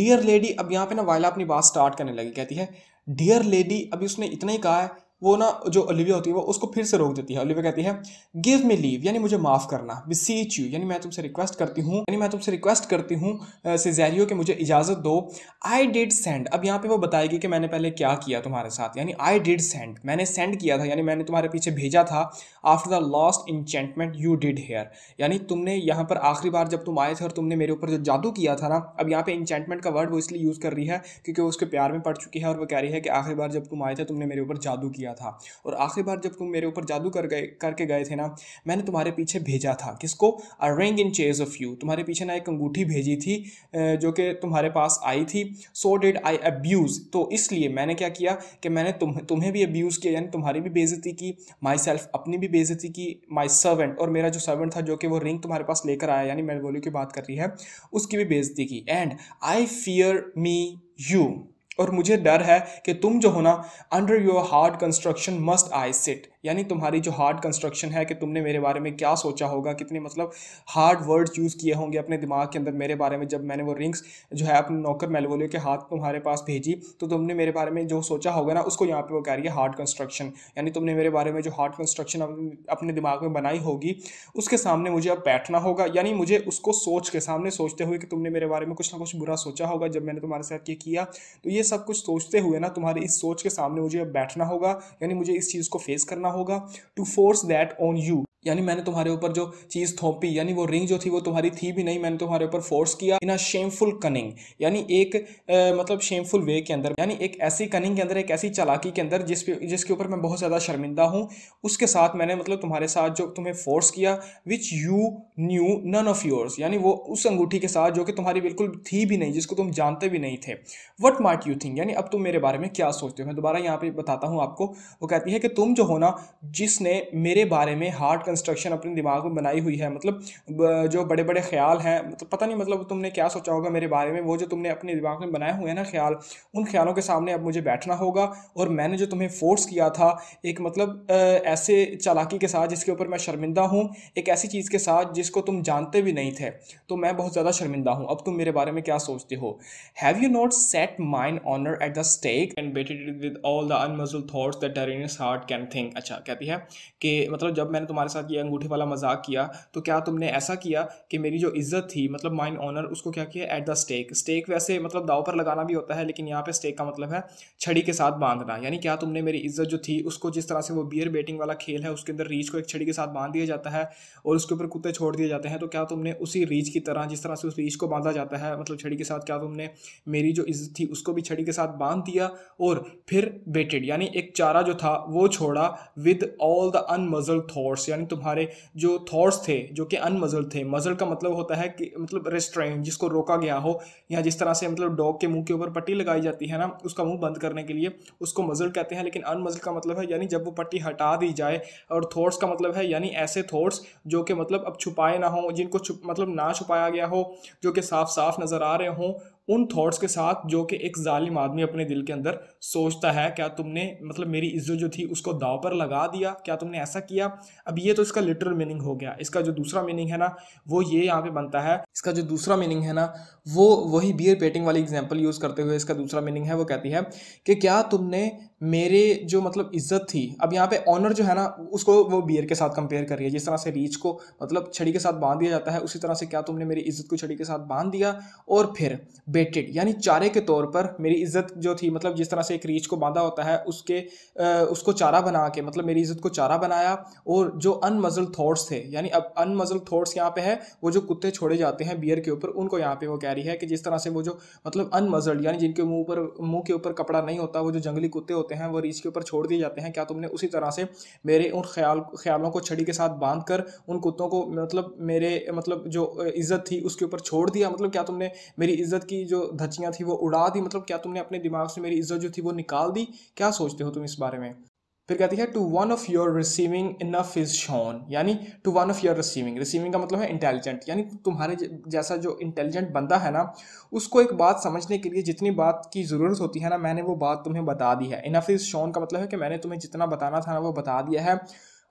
डियर लेडी अब यहाँ पे ना वाला अपनी बात स्टार्ट करने लगी कहती है डियर लेडी अभी उसने इतना ही कहा है वो ना जो ओलिविया होती है वो उसको फिर से रोक देती है ओलिविया कहती है गिव मी लीव यानी मुझे माफ़ करना बिसीच यू यानी मैं तुमसे रिक्वेस्ट करती हूँ यानी मैं तुमसे रिक्वेस्ट करती हूँ सेजैरियो कि मुझे इजाज़त दो आई डिड सेंड अब यहाँ पे वो बताएगी कि मैंने पहले क्या किया तुम्हारे साथ यानी आई डिड सेंड मैंने सेंड किया था यानी मैंने तुम्हारे पीछे भेजा था after the lost enchantment you did here यानी तुमने यहाँ पर आखिरी बार जब तुम आए थे और तुमने मेरे ऊपर जो जादू किया था ना अब यहाँ पे इंचेंटमेंट का वर्ड वो इसलिए यूज़ कर रही है क्योंकि वो उसके प्यार में पड़ चुकी है और वो कह रही है कि आखिरी बार जब तुम आए थे तुमने मेरे ऊपर जादू किया किया था और आखिरी बार जब तुम मेरे ऊपर जादू कर गए करके गए थे ना मैंने तुम्हारे पीछे भेजा था किसको a ring in chase of you तुम्हारे पीछे ना एक अंगूठी भेजी थी जो कि तुम्हारे पास आई थी सो डिड आई अब्यूज़ तो इसलिए मैंने क्या किया कि मैंने तुम तुम्हें भी अब्यूज़ किया यानी तुम्हारी भी बेज़ती की माई सेल्फ अपनी भी बेज़ती की माई सर्वेंट और मेरा जो सर्वेंट था जो कि वो रिंग तुम्हारे पास लेकर आया यानी मैं बोलू की बात कर रही है उसकी भी बेज़ती की and I fear me you और मुझे डर है कि तुम जो हो ना under your hard construction must I sit यानी तुम्हारी जो हार्ड कंस्ट्रक्शन है कि तुमने मेरे बारे में क्या सोचा होगा कितने मतलब हार्ड वर्ड्स यूज़ किए होंगे अपने दिमाग के अंदर मेरे बारे में जब मैंने वो रिंग्स जो है अपने नौकर मेलवोलियो के हाथ तुम्हारे पास भेजी तो तुमने मेरे बारे में जो सोचा होगा ना उसको यहाँ पर वो कह रही है हार्ड कंस्ट्रक्शन यानी तुमने मेरे बारे में जो हार्ड कंस्ट्रक्शन अपने दिमाग में बनाई होगी उसके सामने मुझे अब बैठना होगा यानी मुझे उसको सोच के सामने सोचते हुए कि तुमने मेरे बारे में कुछ ना कुछ बुरा सोचा होगा जब मैंने तुम्हारे साथ ये किया तो ये सब कुछ सोचते हुए ना तुम्हारी इस सोच के सामने मुझे अब बैठना होगा यानी मुझे इस चीज़ को फेस करना होगा to force that on you यानी मैंने तुम्हारे ऊपर जो चीज़ थोपी यानी वो रिंग जो थी वो तुम्हारी थी भी नहीं मैंने तुम्हारे ऊपर फोर्स किया इन अ शेमफुल कनिंग यानी एक ए, मतलब शेमफुल वे के अंदर यानी एक ऐसी कनिंग के अंदर एक ऐसी चालाकी के अंदर जिस जिसके ऊपर मैं बहुत ज़्यादा शर्मिंदा हूँ उसके साथ मैंने मतलब तुम्हारे साथ जो तुम्हें फोर्स किया which you knew none of yours यानी वो उस अंगूठी के साथ जो कि तुम्हारी बिल्कुल थी भी नहीं जिसको तुम जानते भी नहीं थे वट मार्ट यू थिंक यानी अब तुम मेरे बारे में क्या सोचते हो मैं दोबारा यहाँ पे बताता हूँ आपको वो कहती है कि तुम जो हो ना जिसने मेरे बारे में हार्ट कंस्ट्रक्शन अपने दिमाग में बनाई हुई है मतलब जो बड़े बड़े ख्याल हैं मतलब पता नहीं मतलब तुमने क्या सोचा होगा मेरे बारे में वो जो तुमने अपने दिमाग में बनाए हुए हैं ना ख्याल उन ख्यालों के सामने अब मुझे बैठना होगा और मैंने जो तुम्हें फोर्स किया था एक मतलब ऐसे चालाकी के साथ जिसके ऊपर मैं शर्मिंदा हूँ एक ऐसी चीज़ के साथ जिसको तुम जानते भी नहीं थे तो मैं बहुत ज़्यादा शर्मिंदा हूँ अब तुम मेरे बारे में क्या सोचते हो have you not set mine honour at the stake and baited with all the unmuzzled thoughts that in heart can think अच्छा कहती है कि मतलब जब मैंने तुम्हारे साथ ऐसा किया अंगूठे वाला मजाक किया तो क्या तुमने ऐसा किया कि मेरी जो इज्जत थी मतलब माइन ऑनर उसको क्या किया एट द स्टेक स्टेक वैसे मतलब दाव पर लगाना भी होता है लेकिन यहाँ पे स्टेक का मतलब है छड़ी के साथ बांधना यानी क्या तुमने मेरी इज्जत जो थी उसको जिस तरह से वो बियर बेटिंग वाला खेल है उसके अंदर रीच को एक छड़ी के साथ बांध दिया जाता है और उसके ऊपर कुत्ते छोड़ दिए जाते हैं तो क्या तुमने उसी रीच की तरह जिस तरह से उस रीच को बांधा जाता है मतलब छड़ी के साथ क्या तुमने मेरी जो इज्जत थी उसको भी छड़ी के साथ बांध दिया और फिर बेटेड यानी एक चारा जो था वो छोड़ा with all the unmuzzled thoughts यानी तुम्हारे जो थॉट्स थे जो कि अनमजल थे मजल का मतलब होता है कि मतलब रेस्ट्रेन जिसको रोका गया हो या जिस तरह से मतलब डॉग के मुंह के ऊपर पट्टी लगाई जाती है ना उसका मुंह बंद करने के लिए उसको मजल कहते हैं लेकिन अनमजल का मतलब है यानी जब वो पट्टी हटा दी जाए और थॉट्स का मतलब है यानी ऐसे थॉट्स जो कि मतलब अब छुपाए ना हों जिनको मतलब ना छुपाया गया हो जो कि साफ साफ नज़र आ रहे हों उन थॉट्स के साथ जो कि एक ालिम आदमी अपने दिल के अंदर सोचता है क्या तुमने मतलब मेरी इज्जत जो थी उसको दाव पर लगा दिया क्या तुमने ऐसा किया अब ये तो इसका लिटरल मीनिंग हो गया इसका जो दूसरा मीनिंग है ना वो ये यहाँ पे बनता है इसका जो दूसरा मीनिंग है ना वो वही बियर पेटिंग वाली एग्जाम्पल यूज़ करते हुए इसका दूसरा मीनिंग है वो कहती है कि क्या तुमने मेरे जो मतलब इज्जत थी अब यहाँ पे ऑनर जो है ना उसको वो बियर के साथ कंपेयर कर रही है जिस तरह से रीच को मतलब छड़ी के साथ बांध दिया जाता है उसी तरह से क्या तुमने मेरी इज्जत को छड़ी के साथ बांध दिया और फिर बेटेड यानी चारे के तौर पर मेरी इज्जत जो थी मतलब जिस तरह से एक रीच को बांधा होता है उसके आ, उसको चारा बना के मतलब मेरी इज्जत को चारा बनाया और जो अनमजल थाट्स थे यानी अब अनमजल थाट्स यहाँ पे है वो जो कुत्ते छोड़े जाते हैं बियर के ऊपर उनको यहाँ पे वो कह रही है कि जिस तरह से वो जो मतलब अनमजल्ड यानी जिनके मुँह पर मुँह के ऊपर कपड़ा नहीं होता वो जो जंगली कुत्ते होते होते हैं वो रीच के ऊपर छोड़ दिए जाते हैं क्या तुमने उसी तरह से मेरे उन ख्याल ख्यालों को छड़ी के साथ बांध कर उन कुत्तों को मतलब मेरे मतलब जो इज़्ज़त थी उसके ऊपर छोड़ दिया मतलब क्या तुमने मेरी इज़्ज़त की जो धचियाँ थी वो उड़ा दी मतलब क्या तुमने अपने दिमाग से मेरी इज़्ज़त जो थी वो निकाल दी क्या सोचते हो तुम इस बारे में फिर कहती है to one of your receiving enough is shown यानी to one of your receiving receiving का मतलब है इंटेलिजेंट यानी तुम्हारे जैसा जो इंटेलिजेंट बंदा है ना उसको एक बात समझने के लिए जितनी बात की ज़रूरत होती है ना मैंने वो बात तुम्हें बता दी है इनफ इज शॉन का मतलब है कि मैंने तुम्हें जितना बताना था ना वो बता दिया है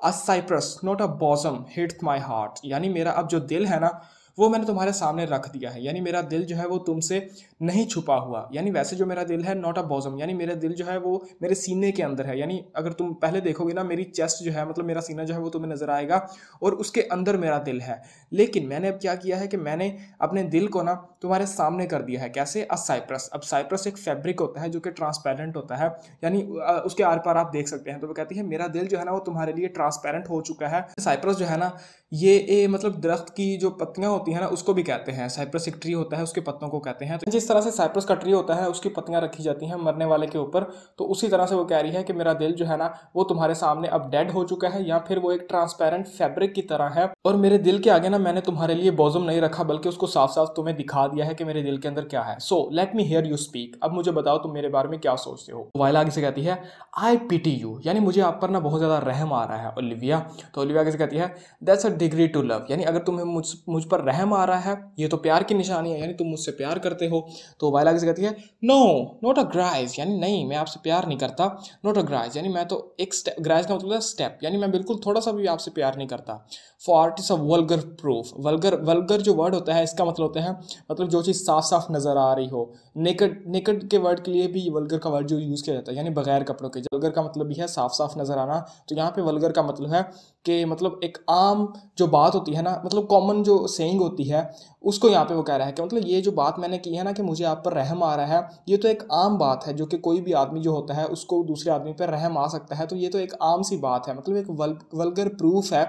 a cypress not a bosom hides my heart यानी मेरा अब जो दिल है ना वो मैंने तुम्हारे सामने रख दिया है यानी मेरा दिल जो है वो तुमसे नहीं छुपा हुआ यानी वैसे जो मेरा दिल है नॉट अ बॉजम यानी मेरा दिल जो है वो मेरे सीने के अंदर है यानी अगर तुम पहले देखोगे ना मेरी चेस्ट जो है मतलब मेरा सीना जो है वो तुम्हें नज़र आएगा और उसके अंदर मेरा दिल है लेकिन मैंने अब क्या किया है कि मैंने अपने दिल को ना तुम्हारे सामने कर दिया है कैसे अ साइप्रस अब साइप्रस एक फैब्रिक होता है जो कि ट्रांसपेरेंट होता है यानी उसके आर पार आप देख सकते हैं तो वो कहती है मेरा दिल जो है ना वो तुम्हारे लिए ट्रांसपेरेंट हो चुका है साइप्रस जो है ना ये ए, मतलब दरख्त की जो पत्तियाँ होती होती है ना उसको भी कहते हैं साइप्रस एक ट्री होता है उसके पत्तों को कहते हैं तो जिस तरह से साइप्रस का ट्री होता है उसकी पत्तियां रखी जाती हैं मरने वाले के ऊपर तो उसी तरह से वो कह रही है कि मेरा दिल जो है ना वो तुम्हारे सामने अब डेड हो चुका है या फिर वो एक ट्रांसपेरेंट फैब्रिक की तरह है और मेरे दिल के आगे ना मैंने तुम्हारे लिए बॉजम नहीं रखा बल्कि उसको साफ साफ तुम्हें दिखा दिया है कि मेरे दिल के अंदर क्या है so let me hear you speak अब मुझे बताओ तुम मेरे बारे में क्या सोचते हो तो वायल आगे से कहती है आई पीटी यू यानी मुझे आप पर ना बहुत ज़्यादा रहम आ रहा है ओलिविया तो ओलिविया कैसे कहती है that's a degree to love यानी अगर तुम्हें मुझ मुझ पर रहम आ रहा है ये तो प्यार की निशानी है यानी तुम मुझसे प्यार करते हो तो वायला से कहती है नो नॉट अ ग्राइज यानी नहीं मैं आपसे प्यार नहीं करता नॉट अ ग्राइज यानी मैं तो एक स्टेप ग्राइज का मतलब स्टेप यानी मैं बिल्कुल थोड़ा सा भी आपसे प्यार नहीं करता for art is a vulgar proof vulgar vulgar जो वर्ड होता है इसका मतलब होता है मतलब जो चीज़ साफ साफ नज़र आ रही हो नेकड नेकड के वर्ड के लिए भी वल्गर का वर्ड जो यूज़ किया जाता है यानी बगैर कपड़ों के वल्गर का मतलब भी है साफ साफ नज़र आना तो यहाँ पे वल्गर का मतलब है कि मतलब एक आम जो बात होती है ना मतलब कॉमन जो सेंग फीलिंग होती है उसको यहाँ पे वो कह रहा है कि मतलब ये जो बात मैंने की है ना कि मुझे आप पर रहम आ रहा है ये तो एक आम बात है जो कि कोई भी आदमी जो होता है उसको दूसरे आदमी पर रहम आ सकता है तो ये तो एक आम सी बात है मतलब एक वल, वल्गर प्रूफ है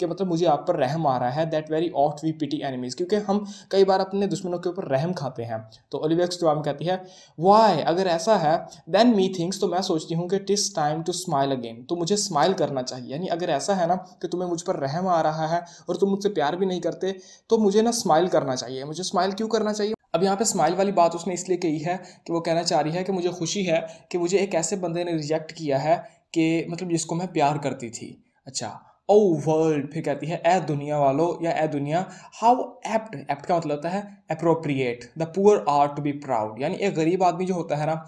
कि मतलब मुझे आप पर रहम आ रहा है that very oft we pity enemies क्योंकि हम कई बार अपने दुश्मनों के ऊपर रहम खाते हैं तो ओलिवेक्स जवाब कहती है वाई अगर ऐसा है देन मी थिंग्स तो मैं सोचती हूँ कि it's time to smile again तो मुझे स्माइल करना चाहिए यानी अगर ऐसा है ना कि तुम्हें मुझ पर रहम आ रहा है और तुम मुझसे प्यार भी नहीं करते तो तो मुझे ना स्माइल करना चाहिए मुझे स्माइल क्यों करना चाहिए अब यहाँ पे स्माइल वाली बात उसने इसलिए कही है कि वो कहना चाह रही है कि मुझे खुशी है कि मुझे एक ऐसे बंदे ने रिजेक्ट किया है कि मतलब जिसको मैं प्यार करती थी अच्छा ओ वर्ल्ड फिर कहती है ए दुनिया वालों या ए दुनिया हाउ एप्ट एप्ट का मतलब होता है appropriate the poor are to be proud यानी एक गरीब आदमी जो होता है ना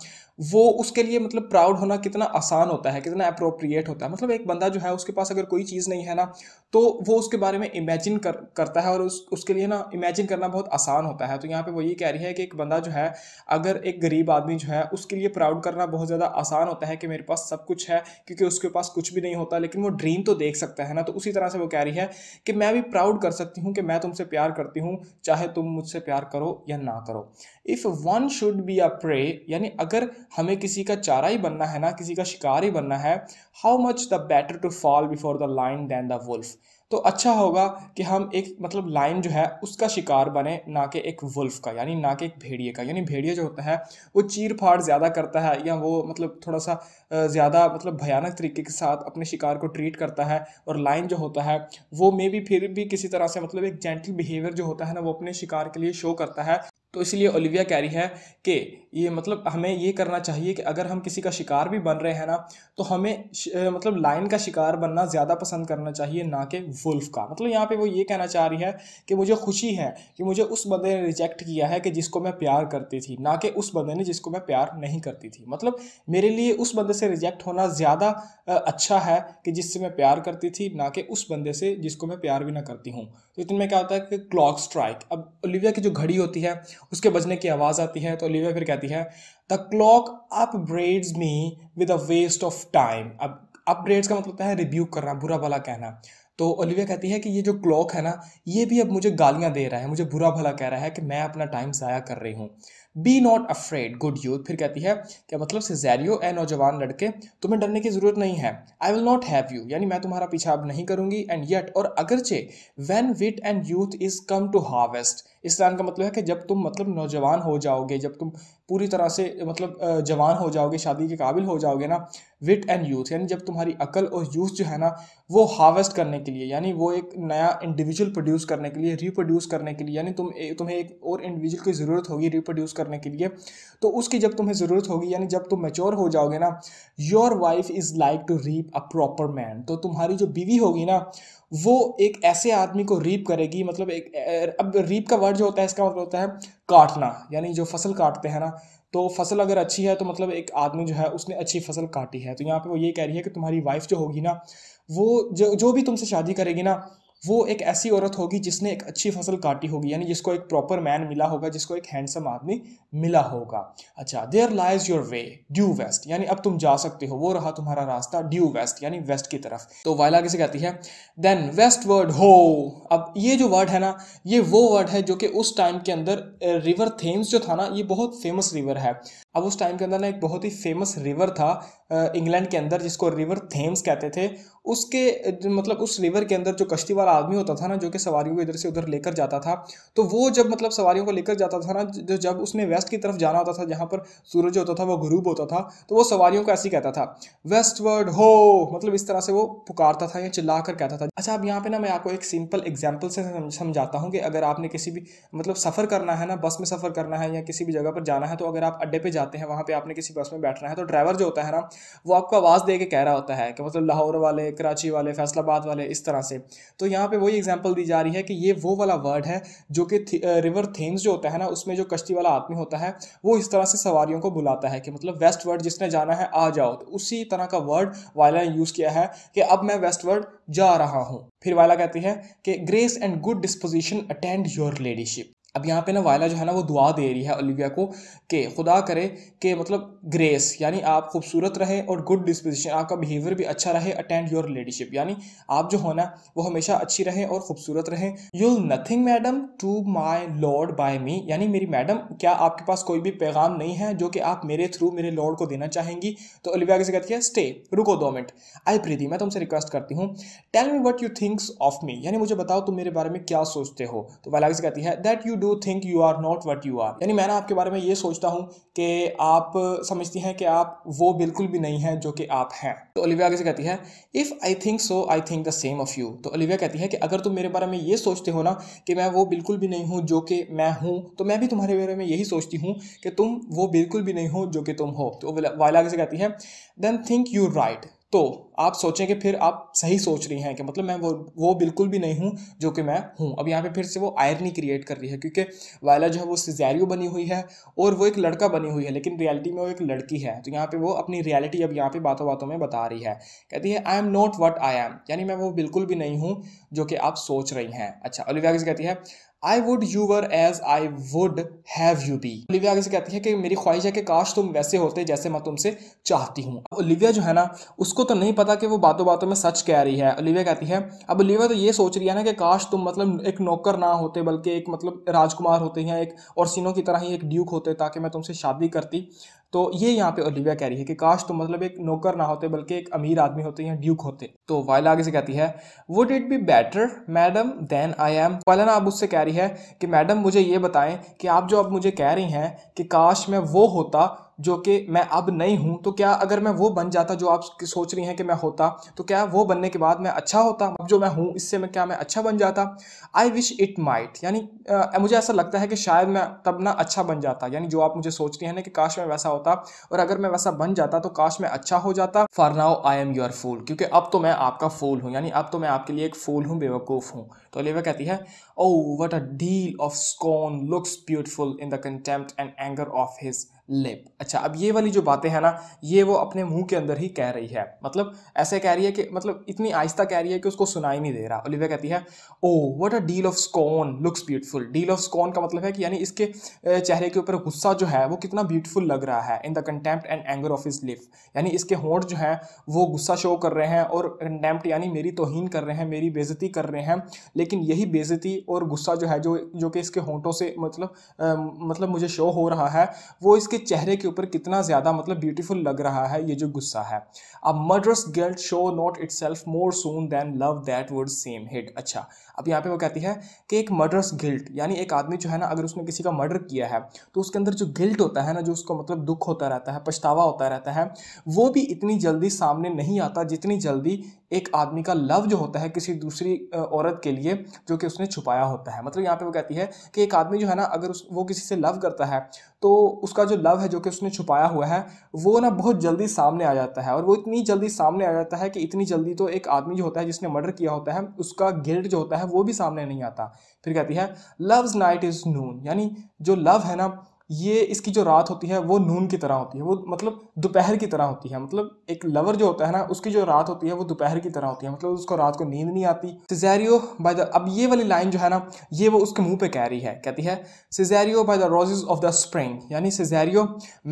वो उसके लिए मतलब प्राउड होना कितना आसान होता है कितना अप्रोप्रिएट होता है मतलब एक बंदा जो है उसके पास अगर कोई चीज़ नहीं है ना तो वो उसके बारे में इमेजिन कर करता है और उस उसके लिए ना इमेजिन करना बहुत आसान होता है तो यहाँ पे वो ये कह रही है कि एक बंदा जो है अगर एक गरीब आदमी जो है उसके लिए प्राउड करना बहुत ज़्यादा आसान होता है कि मेरे पास सब कुछ है क्योंकि उसके पास कुछ भी नहीं होता लेकिन वो ड्रीम तो देख सकता है ना तो उसी तरह से वो कह रही है कि मैं भी प्राउड कर सकती हूँ कि मैं तुमसे प्यार करती हूँ चाहे तुम मुझसे प्यार करो या ना करो if one should be a prey यानी अगर हमें किसी का चारा ही बनना है ना किसी का शिकार ही बनना है how much the better to fall before the lion than the wolf तो अच्छा होगा कि हम एक मतलब लाइन जो है उसका शिकार बने ना कि एक वुल्फ का यानी ना कि एक भेड़िए का यानी भेड़िए जो होता है वो चीर फाड़ ज़्यादा करता है या वो मतलब थोड़ा सा ज़्यादा मतलब भयानक तरीके के साथ अपने शिकार को ट्रीट करता है और लाइन जो होता है वो मे भी फिर भी किसी तरह से मतलब एक जेंटल बिहेवियर जो होता है ना वो अपने शिकार के लिए शो करता है तो इसलिए ओलिविया कह रही है कि ये मतलब हमें ये करना चाहिए कि अगर हम किसी का शिकार भी बन रहे हैं ना तो हमें मतलब लाइन का शिकार बनना ज़्यादा पसंद करना चाहिए ना कि वुल्फ का मतलब यहाँ पे वो ये कहना चाह रही है कि मुझे खुशी है कि मुझे उस बंदे ने रिजेक्ट किया है कि जिसको मैं प्यार करती थी ना कि उस बंदे ने जिसको मैं प्यार नहीं करती थी मतलब मेरे लिए उस बंदे से रिजेक्ट होना ज़्यादा अच्छा है कि जिससे मैं प्यार करती थी ना कि उस बंदे से जिसको मैं प्यार भी ना करती हूँ तो इतने में क्या होता है कि क्लॉक स्ट्राइक अब ओलिविया की जो घड़ी होती है उसके बजने की आवाज़ आती है तो ओलिविया फिर कहती है the clock braids me with a waste of time अब ब्रेड्स का मतलब होता है रिव्यू करना बुरा भला कहना तो ओलिविया कहती है कि ये जो क्लॉक है ना ये भी अब मुझे गालियाँ दे रहा है मुझे बुरा भला कह रहा है कि मैं अपना टाइम ज़ाया कर रही हूँ be not afraid good youth फिर कहती है कि मतलब से जैरियो ए नौजवान लड़के तुम्हें डरने की जरूरत नहीं है I will not have you यानी मैं तुम्हारा पीछा अब नहीं करूंगी एंड येट और अगरचे when wit and youth is come to harvest इस लाइन का मतलब है कि जब तुम मतलब नौजवान हो जाओगे जब तुम पूरी तरह से मतलब जवान हो जाओगे शादी के काबिल हो जाओगे ना विट एंड यूथ यानी जब तुम्हारी अकल और यूथ जो है ना वो हार्वेस्ट करने के लिए यानी वो एक नया इंडिविजुअल प्रोड्यूस करने के लिए रिप्रोड्यूस करने के लिए यानी तुम तुम्हें एक और इंडिविजुअल की ज़रूरत होगी रिप्रोड्यूस कर करने के लिए तो उसकी जब तुम्हें ज़रूरत होगी यानी जब तुम मेच्योर हो जाओगे ना your wife is like to reap a proper man तो तुम्हारी जो बीवी होगी ना वो एक ऐसे आदमी को रीप करेगी मतलब एक अब रीप का वर्ड जो होता है इसका मतलब होता है काटना यानी जो फसल काटते हैं ना तो फसल अगर अच्छी है तो मतलब एक आदमी जो है उसने अच्छी फसल काटी है तो यहाँ पे वो ये कह रही है कि तुम्हारी वाइफ जो होगी ना वो जो जो भी तुमसे शादी करेगी ना वो एक ऐसी औरत होगी जिसने एक अच्छी फसल काटी होगी यानी जिसको एक प्रॉपर मैन मिला होगा जिसको एक हैंडसम आदमी मिला होगा अच्छा there lies your way due west यानी अब तुम जा सकते हो वो रहा तुम्हारा रास्ता ड्यू वेस्ट यानी वेस्ट की तरफ तो वायला किसे कहती है देन वेस्ट वर्ड हो अब ये जो वर्ड है ना ये वो वर्ड है जो कि उस टाइम के अंदर रिवर थेम्स जो था ना ये बहुत फेमस रिवर है अब उस टाइम के अंदर ना एक बहुत ही फेमस रिवर था इंग्लैंड के अंदर जिसको रिवर थेम्स कहते थे उसके मतलब उस रिवर के अंदर जो कश्ती वाला आदमी होता था ना जो कि सवारियों को इधर से उधर लेकर जाता था तो वो जब मतलब सवारियों को लेकर जाता था ना जो जब उसने वेस्ट की तरफ जाना होता था जहाँ पर सूरज होता था वो गुरूब होता था तो वो सवारियों को ऐसे कहता था वेस्टवर्ड हो मतलब इस तरह से वो पुकारता था या चिल्ला कर कहता था अच्छा अब यहाँ पर ना मैं आपको एक सिंपल एग्जाम्पल से समझाता हूँ कि अगर आपने किसी भी मतलब सफ़र करना है ना बस में सफ़र करना है या किसी भी जगह पर जाना है तो अगर आप अड्डे पर जाते हैं वहाँ पर आपने किसी बस में बैठना है तो ड्राइवर जो होता है ना वो आपको आवाज़ दे के कह रहा होता है कि मतलब लाहौर वाले कराची वाले फैसलाबाद वाले इस तरह से तो यहाँ पे वही एग्जांपल दी जा रही है कि ये वो वाला वर्ड है जो कि रिवर थेम्स जो होता है ना उसमें जो कश्ती वाला आदमी होता है वो इस तरह से सवारियों को बुलाता है कि मतलब वेस्ट वर्ड जिसने जाना है आ जाओ तो उसी तरह का वर्ड वायला ने यूज़ किया है कि अब मैं वेस्ट वर्ड जा रहा हूँ फिर वायला कहती है कि grace and good disposition attend your ladyship अब यहाँ पे ना वायला जो है ना वो दुआ दे रही है ओलिविया को कि खुदा करे कि मतलब ग्रेस यानी आप खूबसूरत रहे और गुड डिस्पोजिशन आपका बिहेवियर भी अच्छा रहे अटेंड योर लेडीशिप यानी आप जो हो ना वो हमेशा अच्छी रहे और खूबसूरत रहे you nothing madam to my lord by me यानी मेरी मैडम क्या आपके पास कोई भी पैगाम नहीं है जो कि आप मेरे थ्रू मेरे लॉर्ड को देना चाहेंगी तो ओलिविया कैसे कहती है स्टे रुको दो मिनट आई प्रीति मैं तुमसे रिक्वेस्ट करती हूँ tell me what you thinks of me यानी मुझे बताओ तुम मेरे बारे में क्या सोचते हो तो वायला कहती है that you do you think you are not what you are यानी मैं ना आपके बारे में ये सोचता हूँ कि आप समझती हैं कि आप वो बिल्कुल भी नहीं हैं जो कि आप हैं तो ओलिविया आगे से कहती है if I think so I think the same of you तो ओलिविया कहती है कि अगर तुम मेरे बारे में ये सोचते हो ना कि मैं वो बिल्कुल भी नहीं हूँ जो कि मैं हूँ तो मैं भी तुम्हारे बारे में यही सोचती हूँ कि तुम वो बिल्कुल भी नहीं हो जो कि तुम हो तो वायला आगे से कहती है देन थिंक यू राइट तो आप सोचें कि फिर आप सही सोच रही हैं कि मतलब मैं वो वो बिल्कुल भी नहीं हूँ जो कि मैं हूँ अब यहाँ पे फिर से वो आयरनी क्रिएट कर रही है क्योंकि वायला जो है वो सिजैरियो बनी हुई है और वो एक लड़का बनी हुई है लेकिन रियलिटी में वो एक लड़की है तो यहाँ पे वो अपनी रियलिटी अब यहाँ पे बातों बातों में बता रही है कहती है I am not what I am यानी मैं वो बिल्कुल भी नहीं हूँ जो कि आप सोच रही हैं अच्छा ओलिविया कहती है I would you were as I would have you be Olivia आगे से कहती है कि मेरी ख्वाहिश है कि काश तुम वैसे होते जैसे मैं तुमसे चाहती हूँ ओलिविया जो है ना उसको तो नहीं पता कि वो बातों बातों में सच कह रही है ओलिविया कहती है अब ओलिविया तो ये सोच रही है ना कि काश तुम मतलब एक नौकर ना होते बल्कि एक मतलब राजकुमार होते हैं एक और सीनों की तरह ही एक ड्यूक होते ताकि मैं तुमसे शादी करती तो ये यहाँ पे ओलिविया कह रही है कि काश तो मतलब एक नौकर ना होते बल्कि एक अमीर आदमी होते या ड्यूक होते तो वायला आगे से कहती है would it be better madam than I am Viola ना आप उससे कह रही है कि मैडम मुझे ये बताएं कि आप जो अब मुझे कह रही हैं कि काश मैं वो होता जो कि मैं अब नहीं हूँ तो क्या अगर मैं वो बन जाता जो आप सोच रही हैं कि मैं होता तो क्या वो बनने के बाद मैं अच्छा होता अब जो मैं हूँ इससे मैं क्या मैं अच्छा बन जाता आई विश इट माइट यानी मुझे ऐसा लगता है कि शायद मैं तब ना अच्छा बन जाता यानी जो आप मुझे सोच रही हैं ना कि काश मैं वैसा होता और अगर मैं वैसा बन जाता तो काश मैं अच्छा हो जाता for now I am your fool क्योंकि अब तो मैं आपका फूल हूँ यानी अब तो मैं आपके लिए एक फूल हूँ बेवकूफ़ हूँ तो ओलिविया कहती है oh what a deal of scorn looks beautiful in the contempt and anger of his lip अच्छा अब ये वाली जो बातें हैं ना ये वो अपने मुंह के अंदर ही कह रही है मतलब ऐसे कह रही है कि मतलब इतनी आहिस्ता कह रही है कि उसको सुनाई नहीं दे रहा ओलिविया कहती है oh what a deal of scorn looks beautiful deal of scorn का मतलब है कि यानी इसके चेहरे के ऊपर गुस्सा जो है वो कितना ब्यूटीफुल लग रहा है in the contempt and anger of his lip यानी इसके होंठ जो हैं वो गुस्सा शो कर रहे हैं और कंटेम्प्ट यानी मेरी तोहन कर रहे हैं मेरी बेजती कर रहे हैं लेकिन यही बेज़ती और गुस्सा जो है जो जो कि इसके होंठों से मतलब आ, मतलब मुझे शो हो रहा है वो इसके चेहरे के ऊपर कितना ज़्यादा मतलब ब्यूटीफुल लग रहा है ये जो गुस्सा है अब murderous guilt show not itself more soon than love that would seem hid अच्छा अब यहाँ पे वो कहती है कि एक मर्डरस गिल्ट यानी एक आदमी जो है ना अगर उसने किसी का मर्डर किया है तो उसके अंदर जो गिल्ट होता है ना जो उसको मतलब दुख होता रहता है पछतावा होता रहता है वो भी इतनी जल्दी सामने नहीं आता जितनी जल्दी एक आदमी का लव जो होता है किसी दूसरी औरत के लिए चाहिए जो कि उसने छुपाया होता है मतलब यहाँ पे वो कहती है कि एक आदमी जो है ना अगर उस वो किसी से लव करता है तो उसका जो लव है जो कि उसने छुपाया हुआ है वो ना बहुत जल्दी सामने आ जाता है और वो इतनी जल्दी सामने आ जाता है कि इतनी जल्दी तो एक आदमी जो होता है जिसने मर्डर किया होता है उसका गिल्ट जो होता है वो भी सामने नहीं आता फिर कहती है लव्स नाइट इज़ नून यानी जो लव है ना ये इसकी जो रात होती है वो नून की तरह होती है वो मतलब दोपहर की तरह होती है मतलब एक लवर जो होता है ना उसकी जो रात होती है वो दोपहर की तरह होती है मतलब उसको रात को नींद नहीं आती सिजेरियो बाय द अब ये वाली लाइन जो है ना ये वो उसके मुंह पे कह रही है कहती है Cesario by the roses of the spring यानी सिजेरियो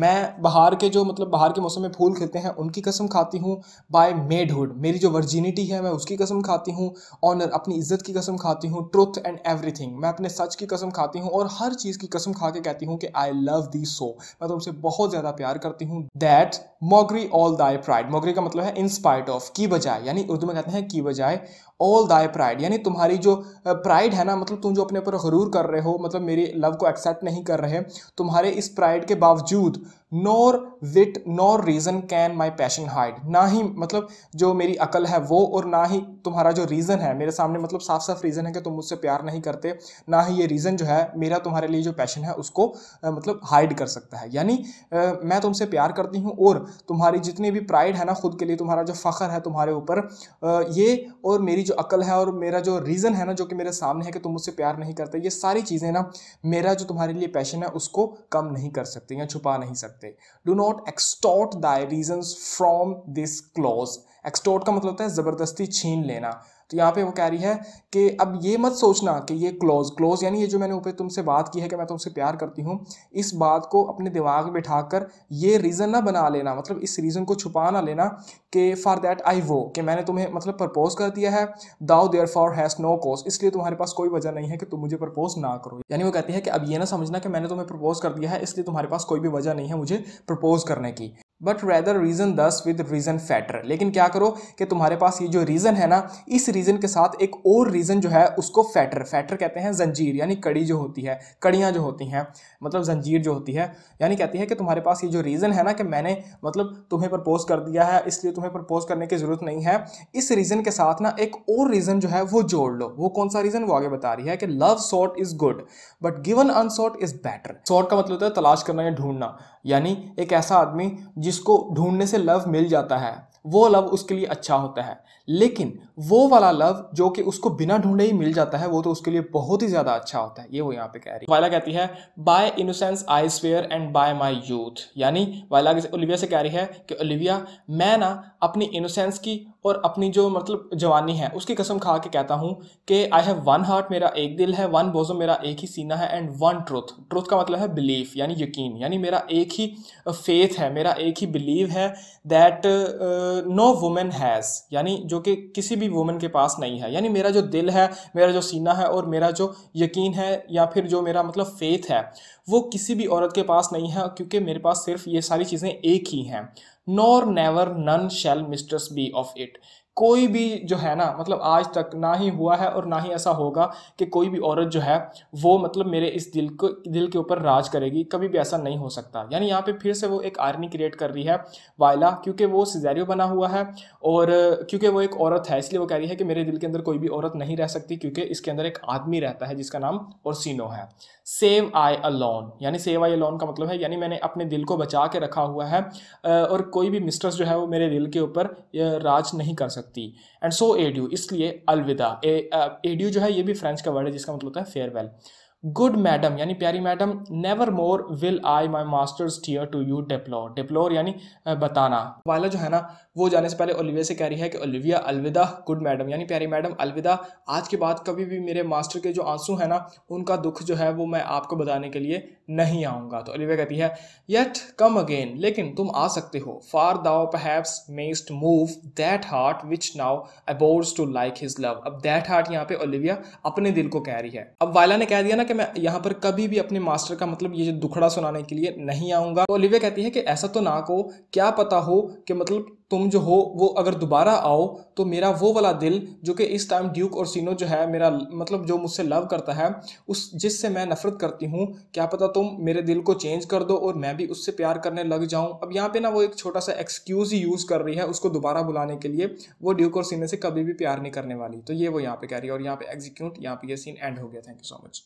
मैं बाहर के जो मतलब बाहर के मौसम में फूल खिलते हैं उनकी कसम खाती हूँ बाय मेडहुड मेरी जो वर्जिनिटी है मैं उसकी कसम खाती हूँ ऑनर अपनी इज्जत की कसम खाती हूँ ट्रुथ एंड एवरीथिंग मैं अपने सच की कसम खाती हूँ और हर चीज़ की कसम खा के कहती हूँ कि आई आई लव दी सो मैं तुमसे बहुत ज़्यादा प्यार करती हूँ that maugre all thy pride maugre का मतलब है इन स्पाइट ऑफ की बजाय यानी उर्दू में कहते हैं की बजाय ऑल दाई प्राइड यानी तुम्हारी जो प्राइड है ना मतलब तुम जो अपने ऊपर गरूर कर रहे हो मतलब मेरी लव को एक्सेप्ट नहीं कर रहे तुम्हारे इस प्राइड के बावजूद nor wit nor reason can my passion hide ना ही मतलब जो मेरी अकल है वो और ना ही तुम्हारा जो रीज़न है मेरे सामने मतलब साफ साफ रीज़न है कि तुम मुझसे प्यार नहीं करते ना ही ये रीज़न जो है मेरा तुम्हारे लिए जो पैशन है उसको आ, मतलब हाइड कर सकता है यानी आ, मैं तुमसे प्यार करती हूँ और तुम्हारी जितनी भी प्राइड है ना खुद के लिए तुम्हारा जो फ़ख्र है तुम्हारे ऊपर ये और मेरी जो अकल है और मेरा जो रीज़न है ना जो कि मेरे सामने है कि तुम मुझसे प्यार नहीं करते ये सारी चीज़ें ना मेरा जो तुम्हारे लिए पैशन है उसको कम नहीं कर सकती या छुपा नहीं सकती सकते do not extort thy reason from this clause extort का मतलब होता है ज़बरदस्ती छीन लेना तो यहाँ पे वो कह रही है कि अब ये मत सोचना कि ये क्लोज क्लोज यानी ये जो मैंने ऊपर तुमसे बात की है कि मैं तुमसे प्यार करती हूँ इस बात को अपने दिमाग में बैठा कर ये रीज़न ना बना लेना मतलब इस रीज़न को छुपा ना लेना कि फॉर देट आई वो कि मैंने तुम्हें मतलब प्रपोज कर दिया है thou therefore has no cause इसलिए तुम्हारे पास कोई वजह नहीं है कि तुम मुझे प्रपोज ना करो यानी वो कहती है कि अब ये ना समझना कि मैंने तुम्हें प्रपोज कर दिया है इसलिए तुम्हारे पास कोई भी वजह नहीं है मुझे प्रपोज करने की but rather reason thus with reason fetter लेकिन क्या करो कि तुम्हारे पास ये जो रीज़न है ना इस रीज़न के साथ एक और रीज़न जो है उसको फैटर फैटर कहते हैं जंजीर यानी कड़ी जो होती है कड़ियाँ जो होती हैं मतलब जंजीर जो होती है यानी कहती है कि तुम्हारे पास ये जो रीज़न है ना कि मैंने मतलब तुम्हें प्रपोज कर दिया है इसलिए तुम्हें प्रपोज करने की ज़रूरत नहीं है इस रीज़न के साथ ना एक और रीज़न जो है वो जोड़ लो वो कौन सा रीज़न वो आगे बता रही है कि love sought is good but given unsought is better sought का मतलब होता है तलाश करना या ढूंढना यानी एक ऐसा आदमी जिसको ढूंढने से लव मिल जाता है वो लव उसके लिए अच्छा होता है लेकिन वो वाला लव जो कि उसको बिना ढूंढे ही मिल जाता है वो तो उसके लिए बहुत ही ज़्यादा अच्छा होता है ये वो यहाँ पे कह रही है वायला कहती है by innocence I swear and by my youth यानी वायला ओलिविया से कह रही है कि ओलिविया मैं ना अपनी इनोसेंस की और अपनी जो मतलब जवानी है उसकी कसम खा के कहता हूँ कि आई हैव वन हार्ट मेरा एक दिल है वन बोजो मेरा एक ही सीना है एंड वन ट्रुथ ट्रुथ का मतलब है बिलीफ यानी यकीन यानी मेरा एक ही फेथ है मेरा एक ही बिलीव है दैट नो वुमेन हैज़ यानी जो कि किसी भी वुमेन के पास नहीं है यानी मेरा जो दिल है मेरा जो सीना है और मेरा जो यकीन है या फिर जो मेरा मतलब फेथ है वो किसी भी औरत के पास नहीं है क्योंकि मेरे पास सिर्फ ये सारी चीज़ें एक ही हैं nor never none shall mistress be of it कोई भी जो है ना मतलब आज तक ना ही हुआ है और ना ही ऐसा होगा कि कोई भी औरत जो है वो मतलब मेरे इस दिल को दिल के ऊपर राज करेगी कभी भी ऐसा नहीं हो सकता यानी यहाँ पे फिर से वो एक आर्मी क्रिएट कर रही है वायला क्योंकि वो सिजैरियो बना हुआ है और क्योंकि वो एक औरत है इसलिए वो कह रही है कि मेरे दिल के अंदर कोई भी औरत नहीं रह सकती क्योंकि इसके अंदर एक आदमी रहता है जिसका नाम और है सेव आई अलोन यानी सेव आई अलोन का मतलब है यानी मैंने अपने दिल को बचा के रखा हुआ है और कोई भी मिस्ट्रेस जो है वो मेरे दिल के ऊपर राज नहीं कर सकता सकती एंड सो एड्यू इसलिए अलविदा एड्यू जो है ये भी फ्रेंच का वर्ड है जिसका मतलब होता है फेयरवेल गुड मैडम यानी प्यारी madam never more will I my master's tear to you deplore deplore यानी बताना वाला जो है ना वो जाने से पहले ओलिविया से कह रही है कि ओलिविया अलविदा गुड मैडम यानी प्यारी मैडम अलविदा आज के बाद कभी भी मेरे मास्टर के जो आंसू हैं ना उनका दुख जो है वो मैं आपको बताने के लिए नहीं आऊँगा तो ओलिविया कहती है येट कम अगेन लेकिन तुम आ सकते हो for thou perhaps mayst move that heart which now abhors to like his love अब दैट हार्ट यहाँ पे ओलिविया अपने दिल को कह रही है अब वायला ने कह दिया ना कि मैं यहाँ पर कभी भी अपने मास्टर का मतलब ये दुखड़ा सुनाने के लिए नहीं आऊँगा तो ओलिविया कहती है कि ऐसा तो ना को क्या पता हो कि मतलब तुम जो हो वो अगर दोबारा आओ तो मेरा वो वाला दिल जो कि इस टाइम ड्यूक और सीनो जो है मेरा मतलब जो मुझसे लव करता है उस जिससे मैं नफरत करती हूँ क्या पता तुम मेरे दिल को चेंज कर दो और मैं भी उससे प्यार करने लग जाऊँ अब यहाँ पे ना वो एक छोटा सा एक्सक्यूज़ ही यूज़ कर रही है उसको दोबारा बुलाने के लिए वो ड्यूक और सीनो से कभी भी प्यार नहीं करने वाली तो ये वो यहाँ पे कह रही है और यहाँ पे एग्जीक्यूट यहाँ पर ये सीन एंड हो गया थैंक यू सो मच